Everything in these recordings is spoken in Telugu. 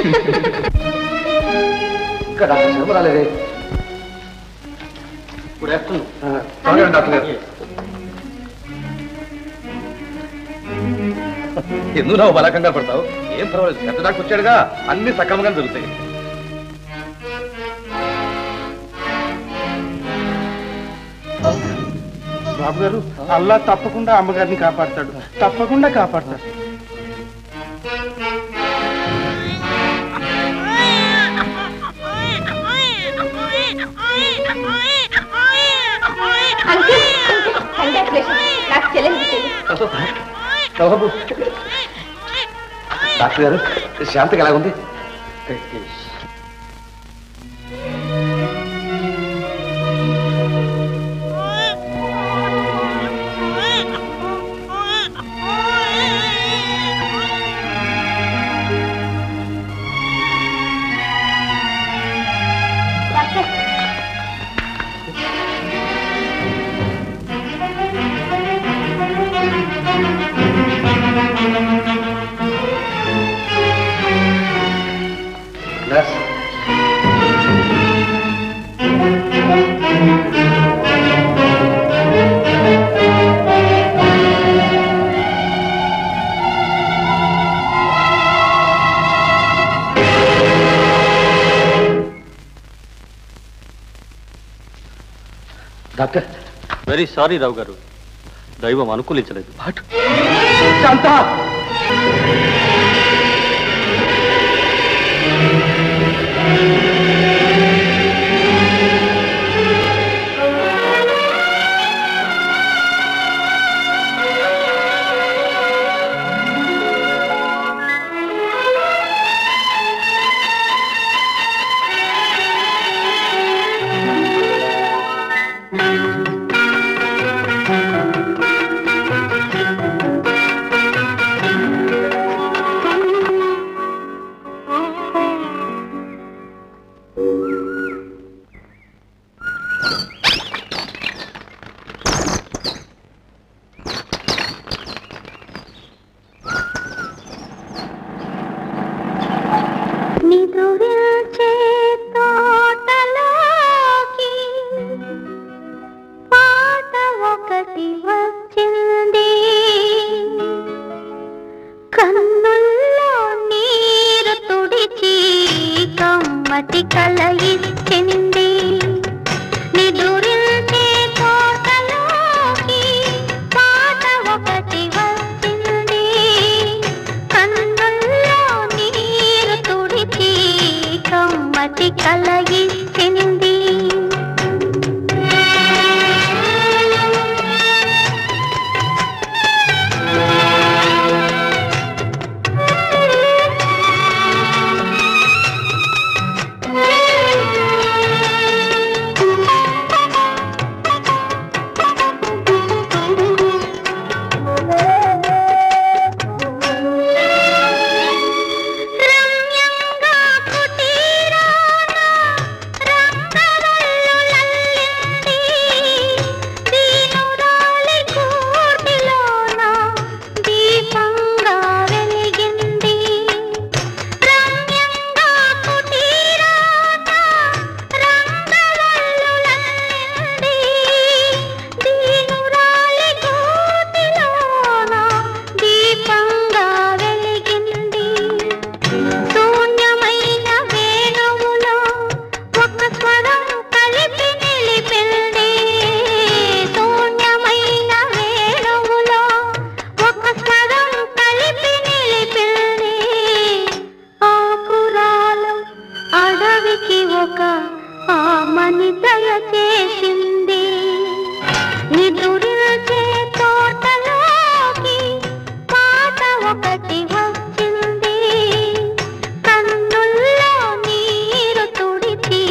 ఎందు డాక్టర్ శర్మ ఎందుకు నువ్వు బలకంగా పడతావు ఏం పర్వాలేదు పెద్ద దాకా వచ్చాడుగా అన్ని సక్రమంగా జరుగుతాయి బాబు గారు అల్లా తప్పకుండా అమ్మగారిని కాపాడతాడు తప్పకుండా కాపాడతాడు అంకిల్ శాంతికి ఎలాగుంది డాక్టర్ వెరీ సారీ రావు గారు దైవం అనుకూలించలేదు మని దయ చేసింది నిదురిల్చే తోటలోకి పాట ఒకటి వచ్చింది కన్నుల్లో నీరు తుడిచి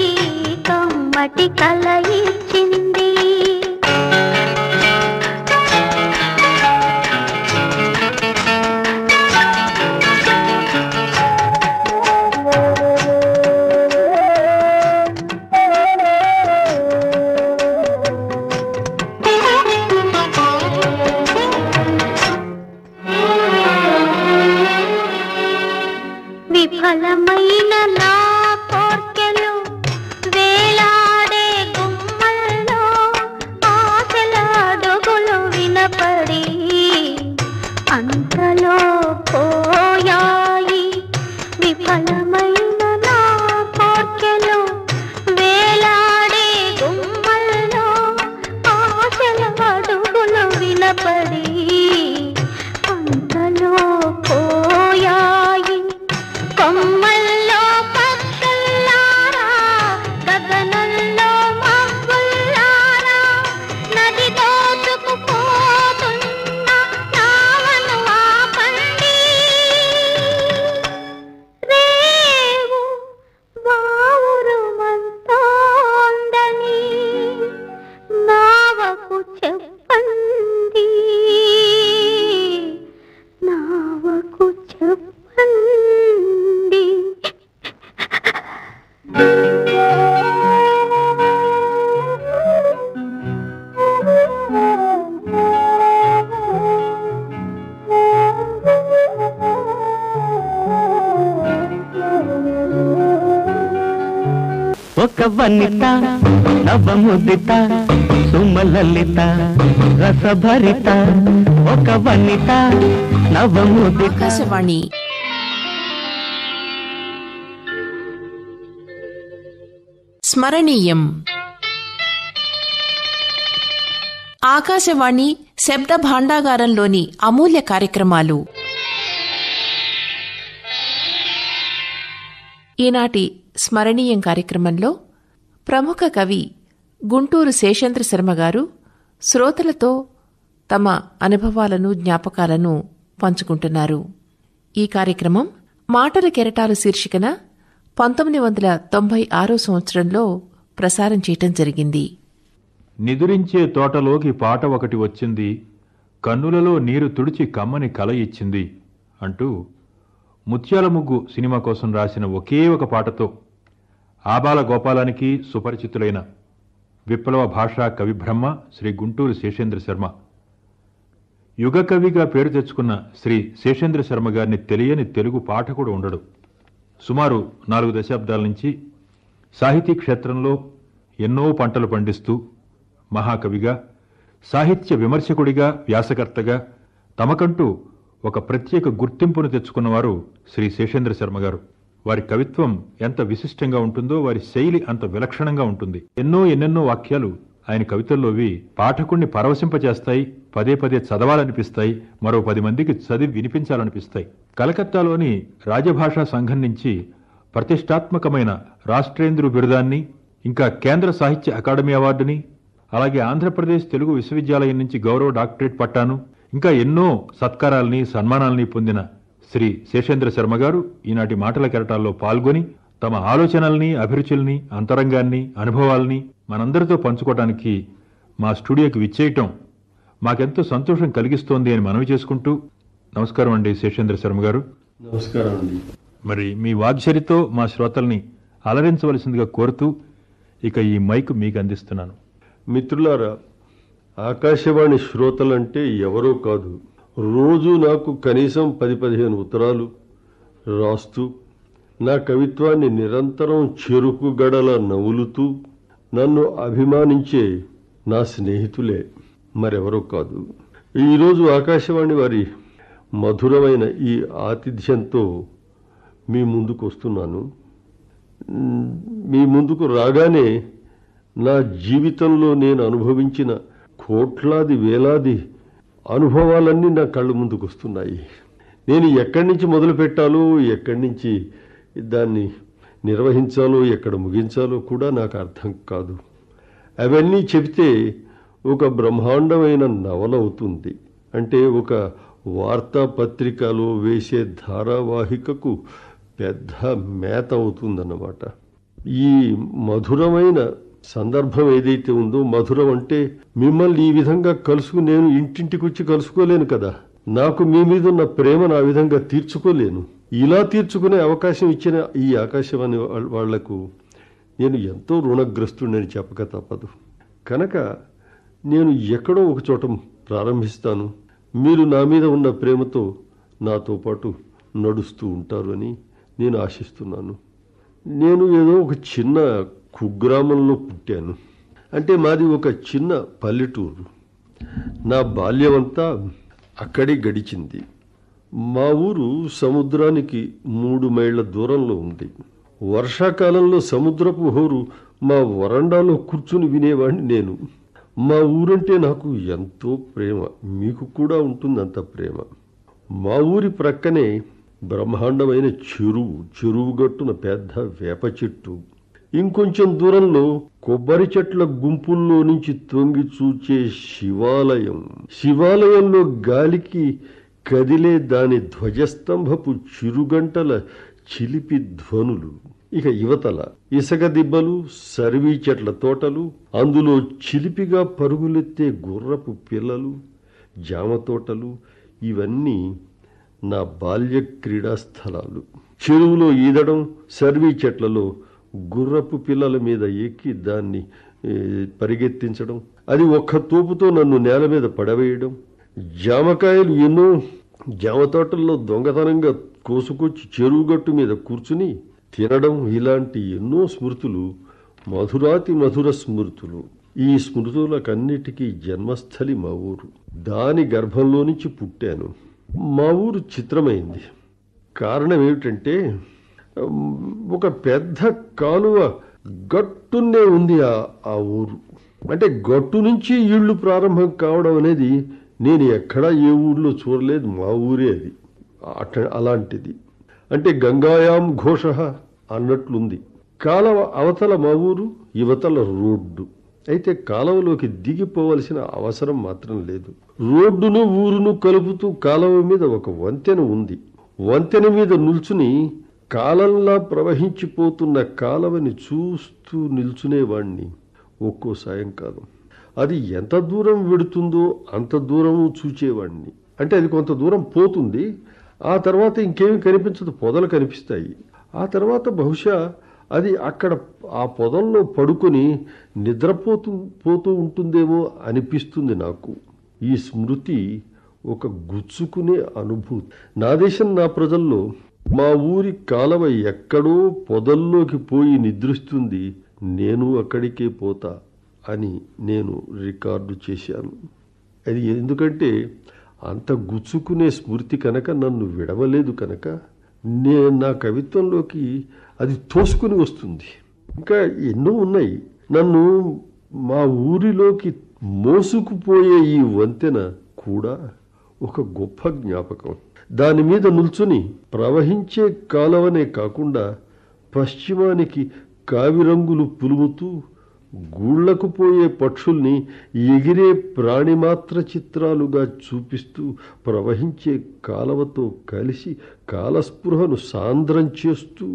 ముదిత సుమలలిత రసభరిత ఒక వనిత నవముదిత స్మరణీయం ఆకాశవాణి శబ్ద భాండాగారంలోని అమూల్య కార్యక్రమాలు ఈనాటి స్మరణీయం కార్యక్రమంలో ప్రముఖ కవి గుంటూరు శేషేంద్ర శర్మ గారు శ్రోతలతో తమ అనుభవాలను జ్ఞాపకాలను పంచుకుంటున్నారు ఈ కార్యక్రమం మాటల కెరటాలు శీర్షికన పంతొమ్మిది వందల తొంభై ఆరో సంవత్సరంలో ప్రసారం చేయటం జరిగింది నిదురించే తోటలోకి పాట ఒకటి వచ్చింది కన్నులలో నీరు తుడిచి కమ్మని కల ఇచ్చింది అంటూ ముత్యాల ముగ్గు సినిమా కోసం రాసిన ఒకే ఒక పాటతో ఆబాల గోపాలానికి సుపరిచితులైన విప్లవ భాషా కవిబ్రహ్మ శ్రీ గుంటూరు శేషేంద్ర శర్మ యుగకవిగా పేరు తెచ్చుకున్న శ్రీ శేషేంద్ర శర్మ గారిని తెలియని తెలుగు పాఠకుడు ఉండడు సుమారు నాలుగు దశాబ్దాల నుంచి సాహితీ క్షేత్రంలో ఎన్నో పంటలు పండిస్తూ మహాకవిగా సాహిత్య విమర్శకుడిగా వ్యాసకర్తగా తమకంటూ ఒక ప్రత్యేక గుర్తింపును తెచ్చుకున్నవారు శ్రీ శేషేంద్ర శర్మ గారు వారి కవిత్వం ఎంత విశిష్టంగా ఉంటుందో వారి శైలి అంత విలక్షణంగా ఉంటుంది ఎన్నో ఎన్నెన్నో వాక్యాలు ఆయన కవితల్లోవి పాఠకుణ్ణి పరవశింపచేస్తాయి పదే పదే చదవాలనిపిస్తాయి మరో పది మందికి చదివి వినిపించాలనిపిస్తాయి కలకత్తాలోని రాజభాషా సంఘం నుంచి ప్రతిష్టాత్మకమైన రాష్ట్రేంద్రు బిరుదాన్ని ఇంకా కేంద్ర సాహిత్య అకాడమీ అవార్డుని అలాగే ఆంధ్రప్రదేశ్ తెలుగు విశ్వవిద్యాలయం నుంచి గౌరవ డాక్టరేట్ పట్టాను ఇంకా ఎన్నో సత్కారాలని సన్మానాలని పొందిన శ్రీ శేషేంద్ర శర్మ గారు ఈనాటి మాటల కెరటాల్లో పాల్గొని తమ ఆలోచనల్ని అభిరుచుల్ని అంతరంగాన్ని అనుభవాల్ని మనందరితో పంచుకోవడానికి మా స్టూడియోకి విచ్చేయటం మాకెంతో సంతోషం కలిగిస్తోంది అని మనవి చేసుకుంటూ నమస్కారం అండి శేషేంద్ర శర్మ గారు నమస్కారం అండి మరి మీ వాగ్చరితో మా శ్రోతల్ని అలరించవలసిందిగా కోరుతూ ఇక ఈ మైక్ మీకు అందిస్తున్నాను మిత్రులారా ఆకాశవాణి శ్రోతలంటే ఎవరో కాదు రోజు నాకు కనీసం పది పదిహేను ఉత్తరాలు రాస్తూ నా కవిత్వాన్ని నిరంతరం చెరుకు గడల నవ్వులుతూ నన్ను అభిమానించే నా స్నేహితులే మరెవరో కాదు ఈరోజు ఆకాశవాణి వారి మధురమైన ఈ ఆతిథ్యంతో మీ ముందుకు వస్తున్నాను మీ ముందుకు రాగానే నా జీవితంలో నేను అనుభవించిన కోట్లాది వేలాది అనుభవాలన్నీ నా కళ్ళు ముందుకు వస్తున్నాయి నేను ఎక్కడి నుంచి మొదలు పెట్టాలో ఎక్కడి నుంచి దాన్ని నిర్వహించాలో ఎక్కడ ముగించాలో కూడా నాకు అర్థం కాదు అవన్నీ చెబితే ఒక బ్రహ్మాండమైన నవలవుతుంది అంటే ఒక వార్తాపత్రికలో వేసే ధారావాహికకు పెద్ద మేత అవుతుందన్నమాట ఈ మధురమైన సందర్భం ఏదైతే ఉందో మధురం అంటే మిమ్మల్ని ఈ విధంగా కలుసుకు నేను ఇంటింటికి వచ్చి కలుసుకోలేను కదా నాకు మీ మీద ఉన్న ప్రేమ నా విధంగా తీర్చుకోలేను ఇలా తీర్చుకునే అవకాశం ఇచ్చిన ఈ ఆకాశవాణి వాళ్లకు నేను ఎంతో రుణగ్రస్తుడని చెప్పక తప్పదు కనుక నేను ఎక్కడో ఒక చోట ప్రారంభిస్తాను మీరు నా మీద ఉన్న ప్రేమతో నాతో పాటు నడుస్తూ ఉంటారు అని నేను ఆశిస్తున్నాను నేను ఏదో ఒక చిన్న కుగ్రామంలో పుట్టాను అంటే మాది ఒక చిన్న పల్లెటూరు నా బాల్యమంతా అక్కడే గడిచింది మా ఊరు సముద్రానికి మూడు మైళ్ళ దూరంలో ఉంది వర్షాకాలంలో సముద్రపు హోరు మా వరండాలో కూర్చుని వినేవాడిని నేను మా ఊరంటే నాకు ఎంతో ప్రేమ మీకు కూడా ఉంటుంది అంత ప్రేమ మా ఊరి ప్రక్కనే బ్రహ్మాండమైన చెరువు చెరువు గట్టున పెద్ద వేప చెట్టు ఇంకొంచెం దూరంలో కొబ్బరి చెట్ల గుంపుల్లో నుంచి తొంగి చూచే శివాలయం శివాలయంలో గాలికి కదిలే దాని ధ్వజస్తంభపు చిరుగంటల చిలిపి ధ్వనులు ఇక యువతల ఇసగ దిబ్బలు సర్వీ చెట్ల తోటలు అందులో చిలిపిగా పరుగులెత్తే గుర్రపు పిల్లలు జామ తోటలు ఇవన్నీ నా బాల్య క్రీడా స్థలాలు చెరువులో ఈదడం సర్వీ చెట్లలో గుర్రపు పిల్లల మీద ఎక్కి దాన్ని పరిగెత్తించడం అది ఒక్క తూపుతో నన్ను నేల మీద పడవేయడం జామకాయలు ఎన్నో జామ తోటల్లో దొంగతనంగా కోసుకొచ్చి చెరువుగట్టు మీద కూర్చుని తినడం ఇలాంటి ఎన్నో స్మృతులు మధురాతి మధుర స్మృతులు ఈ స్మృతులకన్నిటికీ జన్మస్థలి మా ఊరు దాని గర్భంలో నుంచి పుట్టాను మా ఊరు చిత్రమైంది కారణం ఏమిటంటే ఒక పెద్ద కాలువ గట్టునే ఉంది ఆ ఊరు అంటే గట్టు నుంచి ఇళ్ళు ప్రారంభం కావడం అనేది నేను ఎక్కడా ఏ ఊళ్ళో చూడలేదు మా ఊరే అది అట్ట అలాంటిది అంటే గంగాయాం ఘోష అన్నట్లుంది కాలవ అవతల మా ఊరు యువతల రోడ్డు అయితే కాలవలోకి దిగిపోవలసిన అవసరం మాత్రం లేదు రోడ్డును ఊరును కలుపుతూ కాలవ మీద ఒక వంతెన ఉంది వంతెన మీద నిల్చుని కాలంలా ప్రవహించిపోతున్న కాలవని చూస్తూ నిల్చునేవాణ్ణి ఒక్కో సాయంకాలం అది ఎంత దూరం విడుతుందో అంత దూరము చూచేవాణ్ణి అంటే అది కొంత దూరం పోతుంది ఆ తర్వాత ఇంకేమి కనిపించదు పొదలు కనిపిస్తాయి ఆ తర్వాత బహుశా అది అక్కడ ఆ పొదల్లో పడుకొని నిద్రపోతూ పోతూ ఉంటుందేమో అనిపిస్తుంది నాకు ఈ స్మృతి ఒక గుచ్చుకునే అనుభూతి నా దేశం నా ప్రజల్లో మా ఊరి కాలవ ఎక్కడో పొదల్లోకి పోయి నిద్రిస్తుంది నేను అక్కడికే పోతా అని నేను రికార్డు చేశాను అది ఎందుకంటే అంత గుచ్చుకునే స్మృతి కనుక నన్ను విడవలేదు కనుక నేను నా కవిత్వంలోకి అది తోసుకుని వస్తుంది ఇంకా ఎన్నో ఉన్నాయి నన్ను మా ఊరిలోకి మోసుకుపోయే ఈ వంతెన కూడా ఒక గొప్ప జ్ఞాపకం దాని మీద నుల్చుని ప్రవహించే కాలవనే కాకుండా పశ్చిమానికి కావిరంగులు పులుముతూ గూళ్లకు పోయే పక్షుల్ని ఎగిరే ప్రాణిమాత్ర చిత్రాలుగా చూపిస్తూ ప్రవహించే కాలవతో కలిసి కాలస్పృహను సాంద్రం చేస్తూ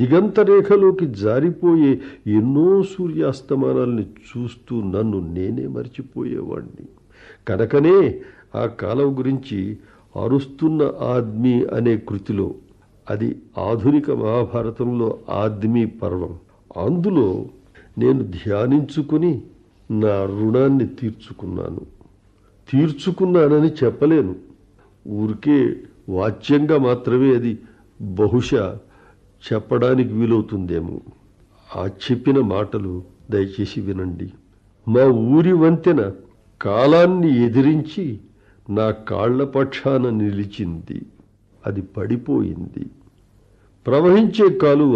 దిగంతరేఖలోకి జారిపోయే ఎన్నో సూర్యాస్తమానాల్ని చూస్తూ నన్ను నేనే మర్చిపోయేవాణ్ణి కనుకనే ఆ కాలం గురించి అరుస్తున్న ఆద్మి అనే కృతిలో అది ఆధునిక మహాభారతంలో ఆద్మీ పర్వం అందులో నేను ధ్యానించుకుని నా రుణాన్ని తీర్చుకున్నాను తీర్చుకున్నానని చెప్పలేను ఊరికే వాచ్యంగా మాత్రమే అది బహుశా చెప్పడానికి వీలవుతుందేమో ఆ చెప్పిన మాటలు దయచేసి వినండి మా ఊరి వంతెన కాలాన్ని ఎదిరించి నా కాళ్ల పక్షాన నిలిచింది అది పడిపోయింది ప్రవహించే కాలువ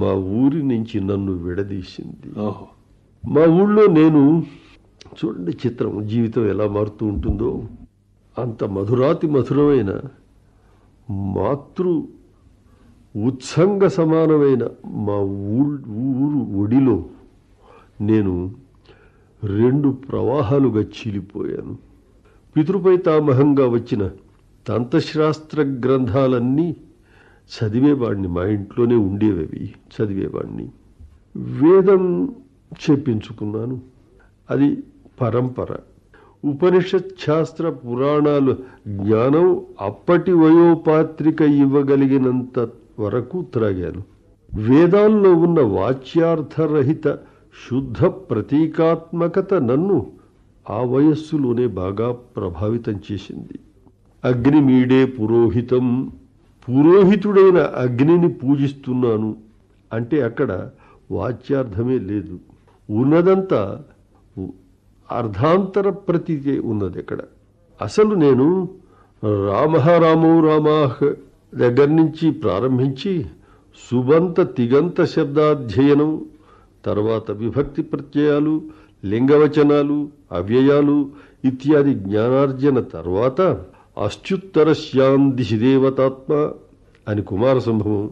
మా ఊరి నుంచి నన్ను విడదీసింది మా ఊళ్ళో నేను చూడండి చిత్రం జీవితం ఎలా మారుతూ ఉంటుందో అంత మధురాతి మధురమైన మాతృ ఉత్సంగ సమానమైన మా ఊరు ఒడిలో నేను రెండు ప్రవాహాలుగా చీలిపోయాను పితృపైతామహంగా వచ్చిన తంతశాస్త్ర గ్రంథాలన్నీ చదివేవాడిని మా ఇంట్లోనే ఉండేవి చదివేవాడిని వేదం చెప్పించుకున్నాను అది పరంపర ఉపనిషత్ శాస్త్ర పురాణాలు జ్ఞానం అప్పటి వయోపాత్రిక ఇవ్వగలిగినంత వరకు త్రాగాను వేదాల్లో ఉన్న వాచ్యార్థరహిత శుద్ధ ప్రతీకాత్మకత నన్ను ఆ వయస్సులోనే బాగా ప్రభావితం చేసింది అగ్నిమీడే పురోహితం పురోహితుడైన అగ్నిని పూజిస్తున్నాను అంటే అక్కడ వాచ్యార్థమే లేదు ఉన్నదంతా అర్ధాంతర ప్రతీతే ఉన్నది అక్కడ అసలు నేను రామ రామో రామాహ్ దగ్గర నుంచి ప్రారంభించి సుబంత తిగంత శబ్దాధ్యయనం తర్వాత విభక్తి ప్రత్యయాలు లింగవచనాలు అవ్యయాలు ఇత్యాది జ్ఞానార్జన తర్వాత అశ్చుత్తరశ్యాం దిశిదేవతాత్మ అని కుమార సంభవం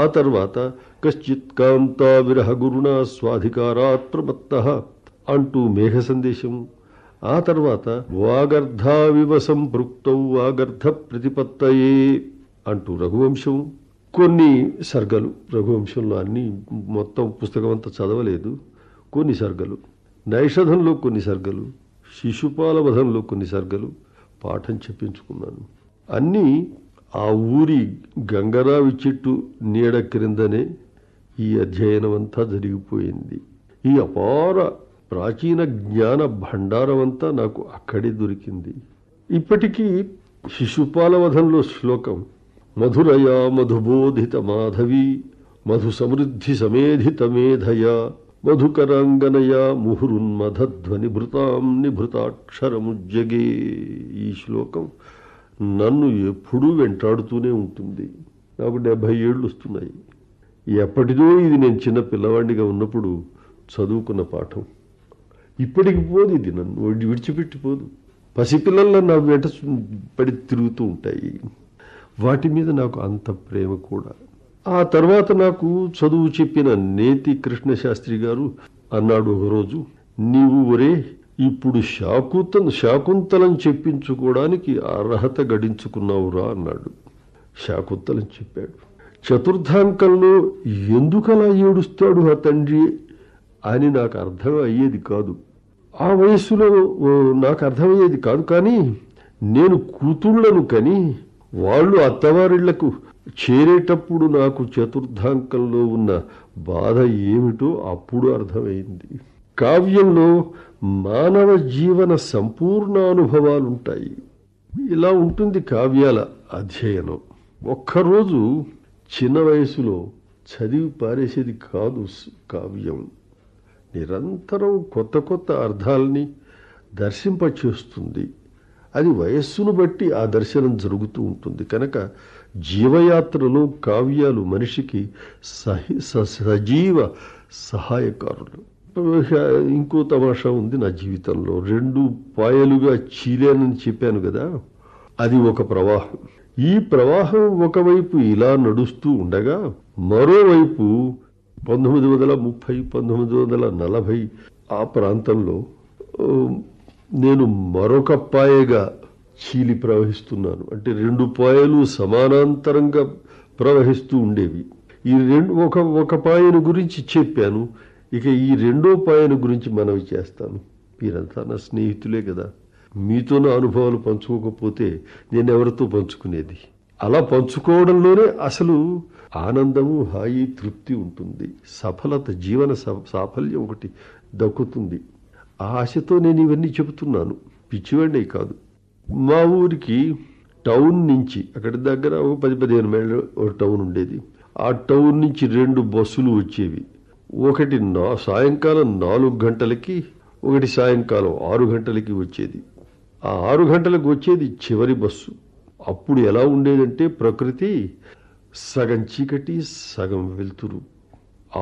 ఆ తర్వాత కశ్చిత్ కాంతా విరహ గురుణ స్వాధికారాత్ ప్రమత్త అంటూ మేఘ సందేశం ఆ తర్వాత వాగర్ధావివసం భృక్తౌ వాగర్ధ ప్రతిపత్తయే అంటూ రఘువంశం కొన్ని సర్గలు రఘువంశంలో అన్నీ మొత్తం పుస్తకం అంతా చదవలేదు కొన్ని సర్గలు నైషధంలో కొన్ని సర్గలు శిశుపాల వధంలో కొన్ని సర్గలు పాఠం చెప్పించుకున్నాను అన్నీ ఆ ఊరి గంగరావి చెట్టు నీడ క్రిందనే ఈ అధ్యయనం అంతా జరిగిపోయింది ఈ అపార ప్రాచీన జ్ఞాన భండారం అంతా నాకు అక్కడే దొరికింది ఇప్పటికీ శిశుపాలవధంలో శ్లోకం మధురయా మధుబోధిత మాధవి మధు సమృద్ధి సమేధిత మేధయా మధుకరాంగనయా భృతాం నిభృతాక్షరముజ్జగే ఈ శ్లోకం నన్ను ఎప్పుడూ వెంటాడుతూనే ఉంటుంది నాకు డెబ్భై ఏళ్ళు వస్తున్నాయి ఎప్పటిదో ఇది నేను చిన్న పిల్లవాడిగా ఉన్నప్పుడు చదువుకున్న పాఠం ఇప్పటికి పోదు ఇది నన్ను విడిచిపెట్టిపోదు పసిపిల్లల్లో నా వెంట పడి తిరుగుతూ ఉంటాయి వాటి మీద నాకు అంత ప్రేమ కూడా ఆ తర్వాత నాకు చదువు చెప్పిన నేతి కృష్ణశాస్త్రి గారు అన్నాడు ఒకరోజు నీవు ఒరే ఇప్పుడు శాకుత శాకుంతలం చెప్పించుకోవడానికి అర్హత గడించుకున్నావురా అన్నాడు శాకుంతలం చెప్పాడు చతుర్థాంకంలో ఎందుకలా ఏడుస్తాడు ఆ తండ్రి అని నాకు అర్థం అయ్యేది కాదు ఆ వయస్సులో నాకు అర్థమయ్యేది కాదు కానీ నేను కూతుళ్లను కని వాళ్ళు అత్తవారిళ్లకు చేరేటప్పుడు నాకు చతుర్థాంకంలో ఉన్న బాధ ఏమిటో అప్పుడు అర్థమైంది కావ్యంలో మానవ జీవన సంపూర్ణ అనుభవాలుంటాయి ఇలా ఉంటుంది కావ్యాల అధ్యయనం ఒక్కరోజు చిన్న వయసులో చదివి పారేసేది కాదు కావ్యం నిరంతరం కొత్త కొత్త అర్థాలని దర్శింపచేస్తుంది అది వయస్సును బట్టి ఆ దర్శనం జరుగుతూ ఉంటుంది కనుక జీవయాత్రలు కావ్యాలు మనిషికి సహి సజీవ సహాయకారులు ఇంకో తమాషా ఉంది నా జీవితంలో రెండు పాయలుగా చీలేనని చెప్పాను కదా అది ఒక ప్రవాహం ఈ ప్రవాహం ఒకవైపు ఇలా నడుస్తూ ఉండగా మరోవైపు పంతొమ్మిది వందల ముప్పై పంతొమ్మిది వందల నలభై ఆ ప్రాంతంలో నేను మరొక పాయగా చీలి ప్రవహిస్తున్నాను అంటే రెండు పాయలు సమానాంతరంగా ప్రవహిస్తూ ఉండేవి ఈ రెండు ఒక ఒక పాయను గురించి చెప్పాను ఇక ఈ రెండో పాయను గురించి మనవి చేస్తాను మీరంతా నా స్నేహితులే కదా మీతో నా అనుభవాలు పంచుకోకపోతే నేను ఎవరితో పంచుకునేది అలా పంచుకోవడంలోనే అసలు ఆనందము హాయి తృప్తి ఉంటుంది సఫలత జీవన సాఫల్యం ఒకటి దక్కుతుంది ఆశతో నేను ఇవన్నీ చెబుతున్నాను పిచ్చివాడే కాదు మా ఊరికి టౌన్ నుంచి అక్కడి దగ్గర పది పదిహేను మైళ్ళు ఒక టౌన్ ఉండేది ఆ టౌన్ నుంచి రెండు బస్సులు వచ్చేవి ఒకటి నా సాయంకాలం నాలుగు గంటలకి ఒకటి సాయంకాలం ఆరు గంటలకి వచ్చేది ఆ ఆరు గంటలకు వచ్చేది చివరి బస్సు అప్పుడు ఎలా ఉండేదంటే ప్రకృతి సగం చీకటి సగం వెలుతురు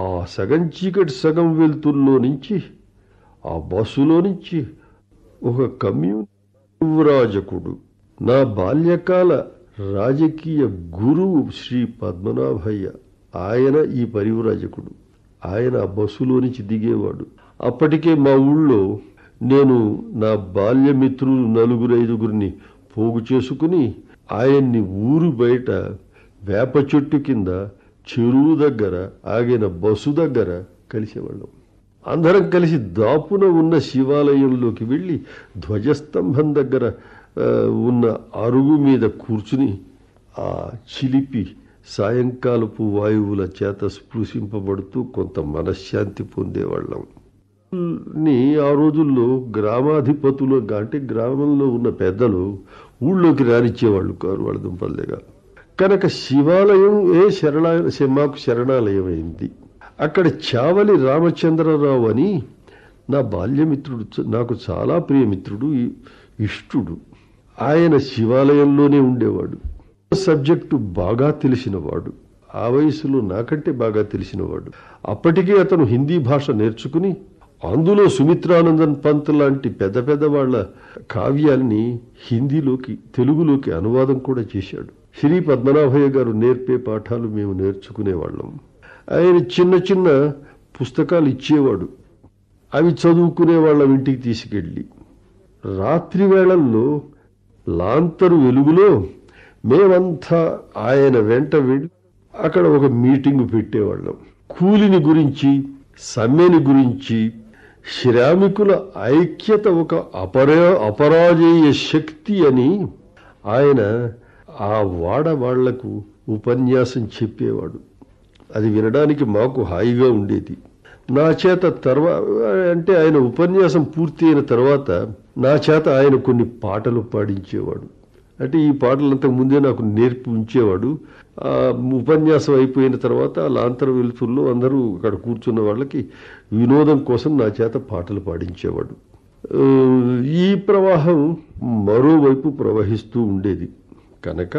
ఆ సగం చీకటి సగం వెలుతురులో నుంచి ఆ బస్సులో నుంచి ఒక కమ్యూన్ యువరాజకుడు నా బాల్యకాల రాజకీయ గురువు శ్రీ పద్మనాభయ్య ఆయన ఈ పరివరాజకుడు ఆయన బస్సులో నుంచి దిగేవాడు అప్పటికే మా ఊళ్ళో నేను నా బాల్యమిత్రులు నలుగురు ఐదుగురిని పోగు చేసుకుని ఆయన్ని ఊరు బయట వేప చెట్టు కింద చెరువు దగ్గర ఆగిన బస్సు దగ్గర కలిసేవాళ్ళం అందరం కలిసి దాపున ఉన్న శివాలయంలోకి వెళ్ళి ధ్వజస్తంభం దగ్గర ఉన్న అరుగు మీద కూర్చుని ఆ చిలిపి సాయంకాలపు వాయువుల చేత స్పృశింపబడుతూ కొంత మనశ్శాంతి పొందేవాళ్ళం ఆ రోజుల్లో గ్రామాధిపతులు అంటే గ్రామంలో ఉన్న పెద్దలు ఊళ్ళోకి రానిచ్చేవాళ్ళు కారు వాళ్ళ దుంపల దగ్గర కనుక శివాలయం ఏ శరణ మాకు శరణాలయం అయింది అక్కడ చావలి రామచంద్రరావు అని నా బాల్యమిత్రుడు నాకు చాలా ప్రియమిత్రుడు ఇష్టుడు ఆయన శివాలయంలోనే ఉండేవాడు సబ్జెక్టు బాగా తెలిసినవాడు ఆ వయసులో నాకంటే బాగా తెలిసినవాడు అప్పటికే అతను హిందీ భాష నేర్చుకుని అందులో సుమిత్రానందన్ పంత్ లాంటి పెద్ద పెద్ద వాళ్ళ కావ్యాల్ని హిందీలోకి తెలుగులోకి అనువాదం కూడా చేశాడు శ్రీ పద్మనాభయ్య గారు నేర్పే పాఠాలు మేము నేర్చుకునేవాళ్ళం ఆయన చిన్న చిన్న పుస్తకాలు ఇచ్చేవాడు అవి చదువుకునే వాళ్ళ ఇంటికి తీసుకెళ్ళి రాత్రి వేళల్లో లాంతరు వెలుగులో మేమంతా ఆయన వెంట వెళ్ళి అక్కడ ఒక మీటింగ్ పెట్టేవాళ్ళం కూలిని గురించి సమ్మెని గురించి శ్రామికుల ఐక్యత ఒక అపరా అపరాజేయ శక్తి అని ఆయన ఆ వాడ వాళ్లకు ఉపన్యాసం చెప్పేవాడు అది వినడానికి మాకు హాయిగా ఉండేది నా చేత తర్వా అంటే ఆయన ఉపన్యాసం పూర్తి అయిన తర్వాత నా చేత ఆయన కొన్ని పాటలు పాడించేవాడు అంటే ఈ పాటలు అంతకు ముందే నాకు నేర్పి ఉంచేవాడు ఉపన్యాసం అయిపోయిన తర్వాత లాంతర వెలుతుల్లో అందరూ అక్కడ కూర్చున్న వాళ్ళకి వినోదం కోసం నా చేత పాటలు పాడించేవాడు ఈ ప్రవాహం మరోవైపు ప్రవహిస్తూ ఉండేది కనుక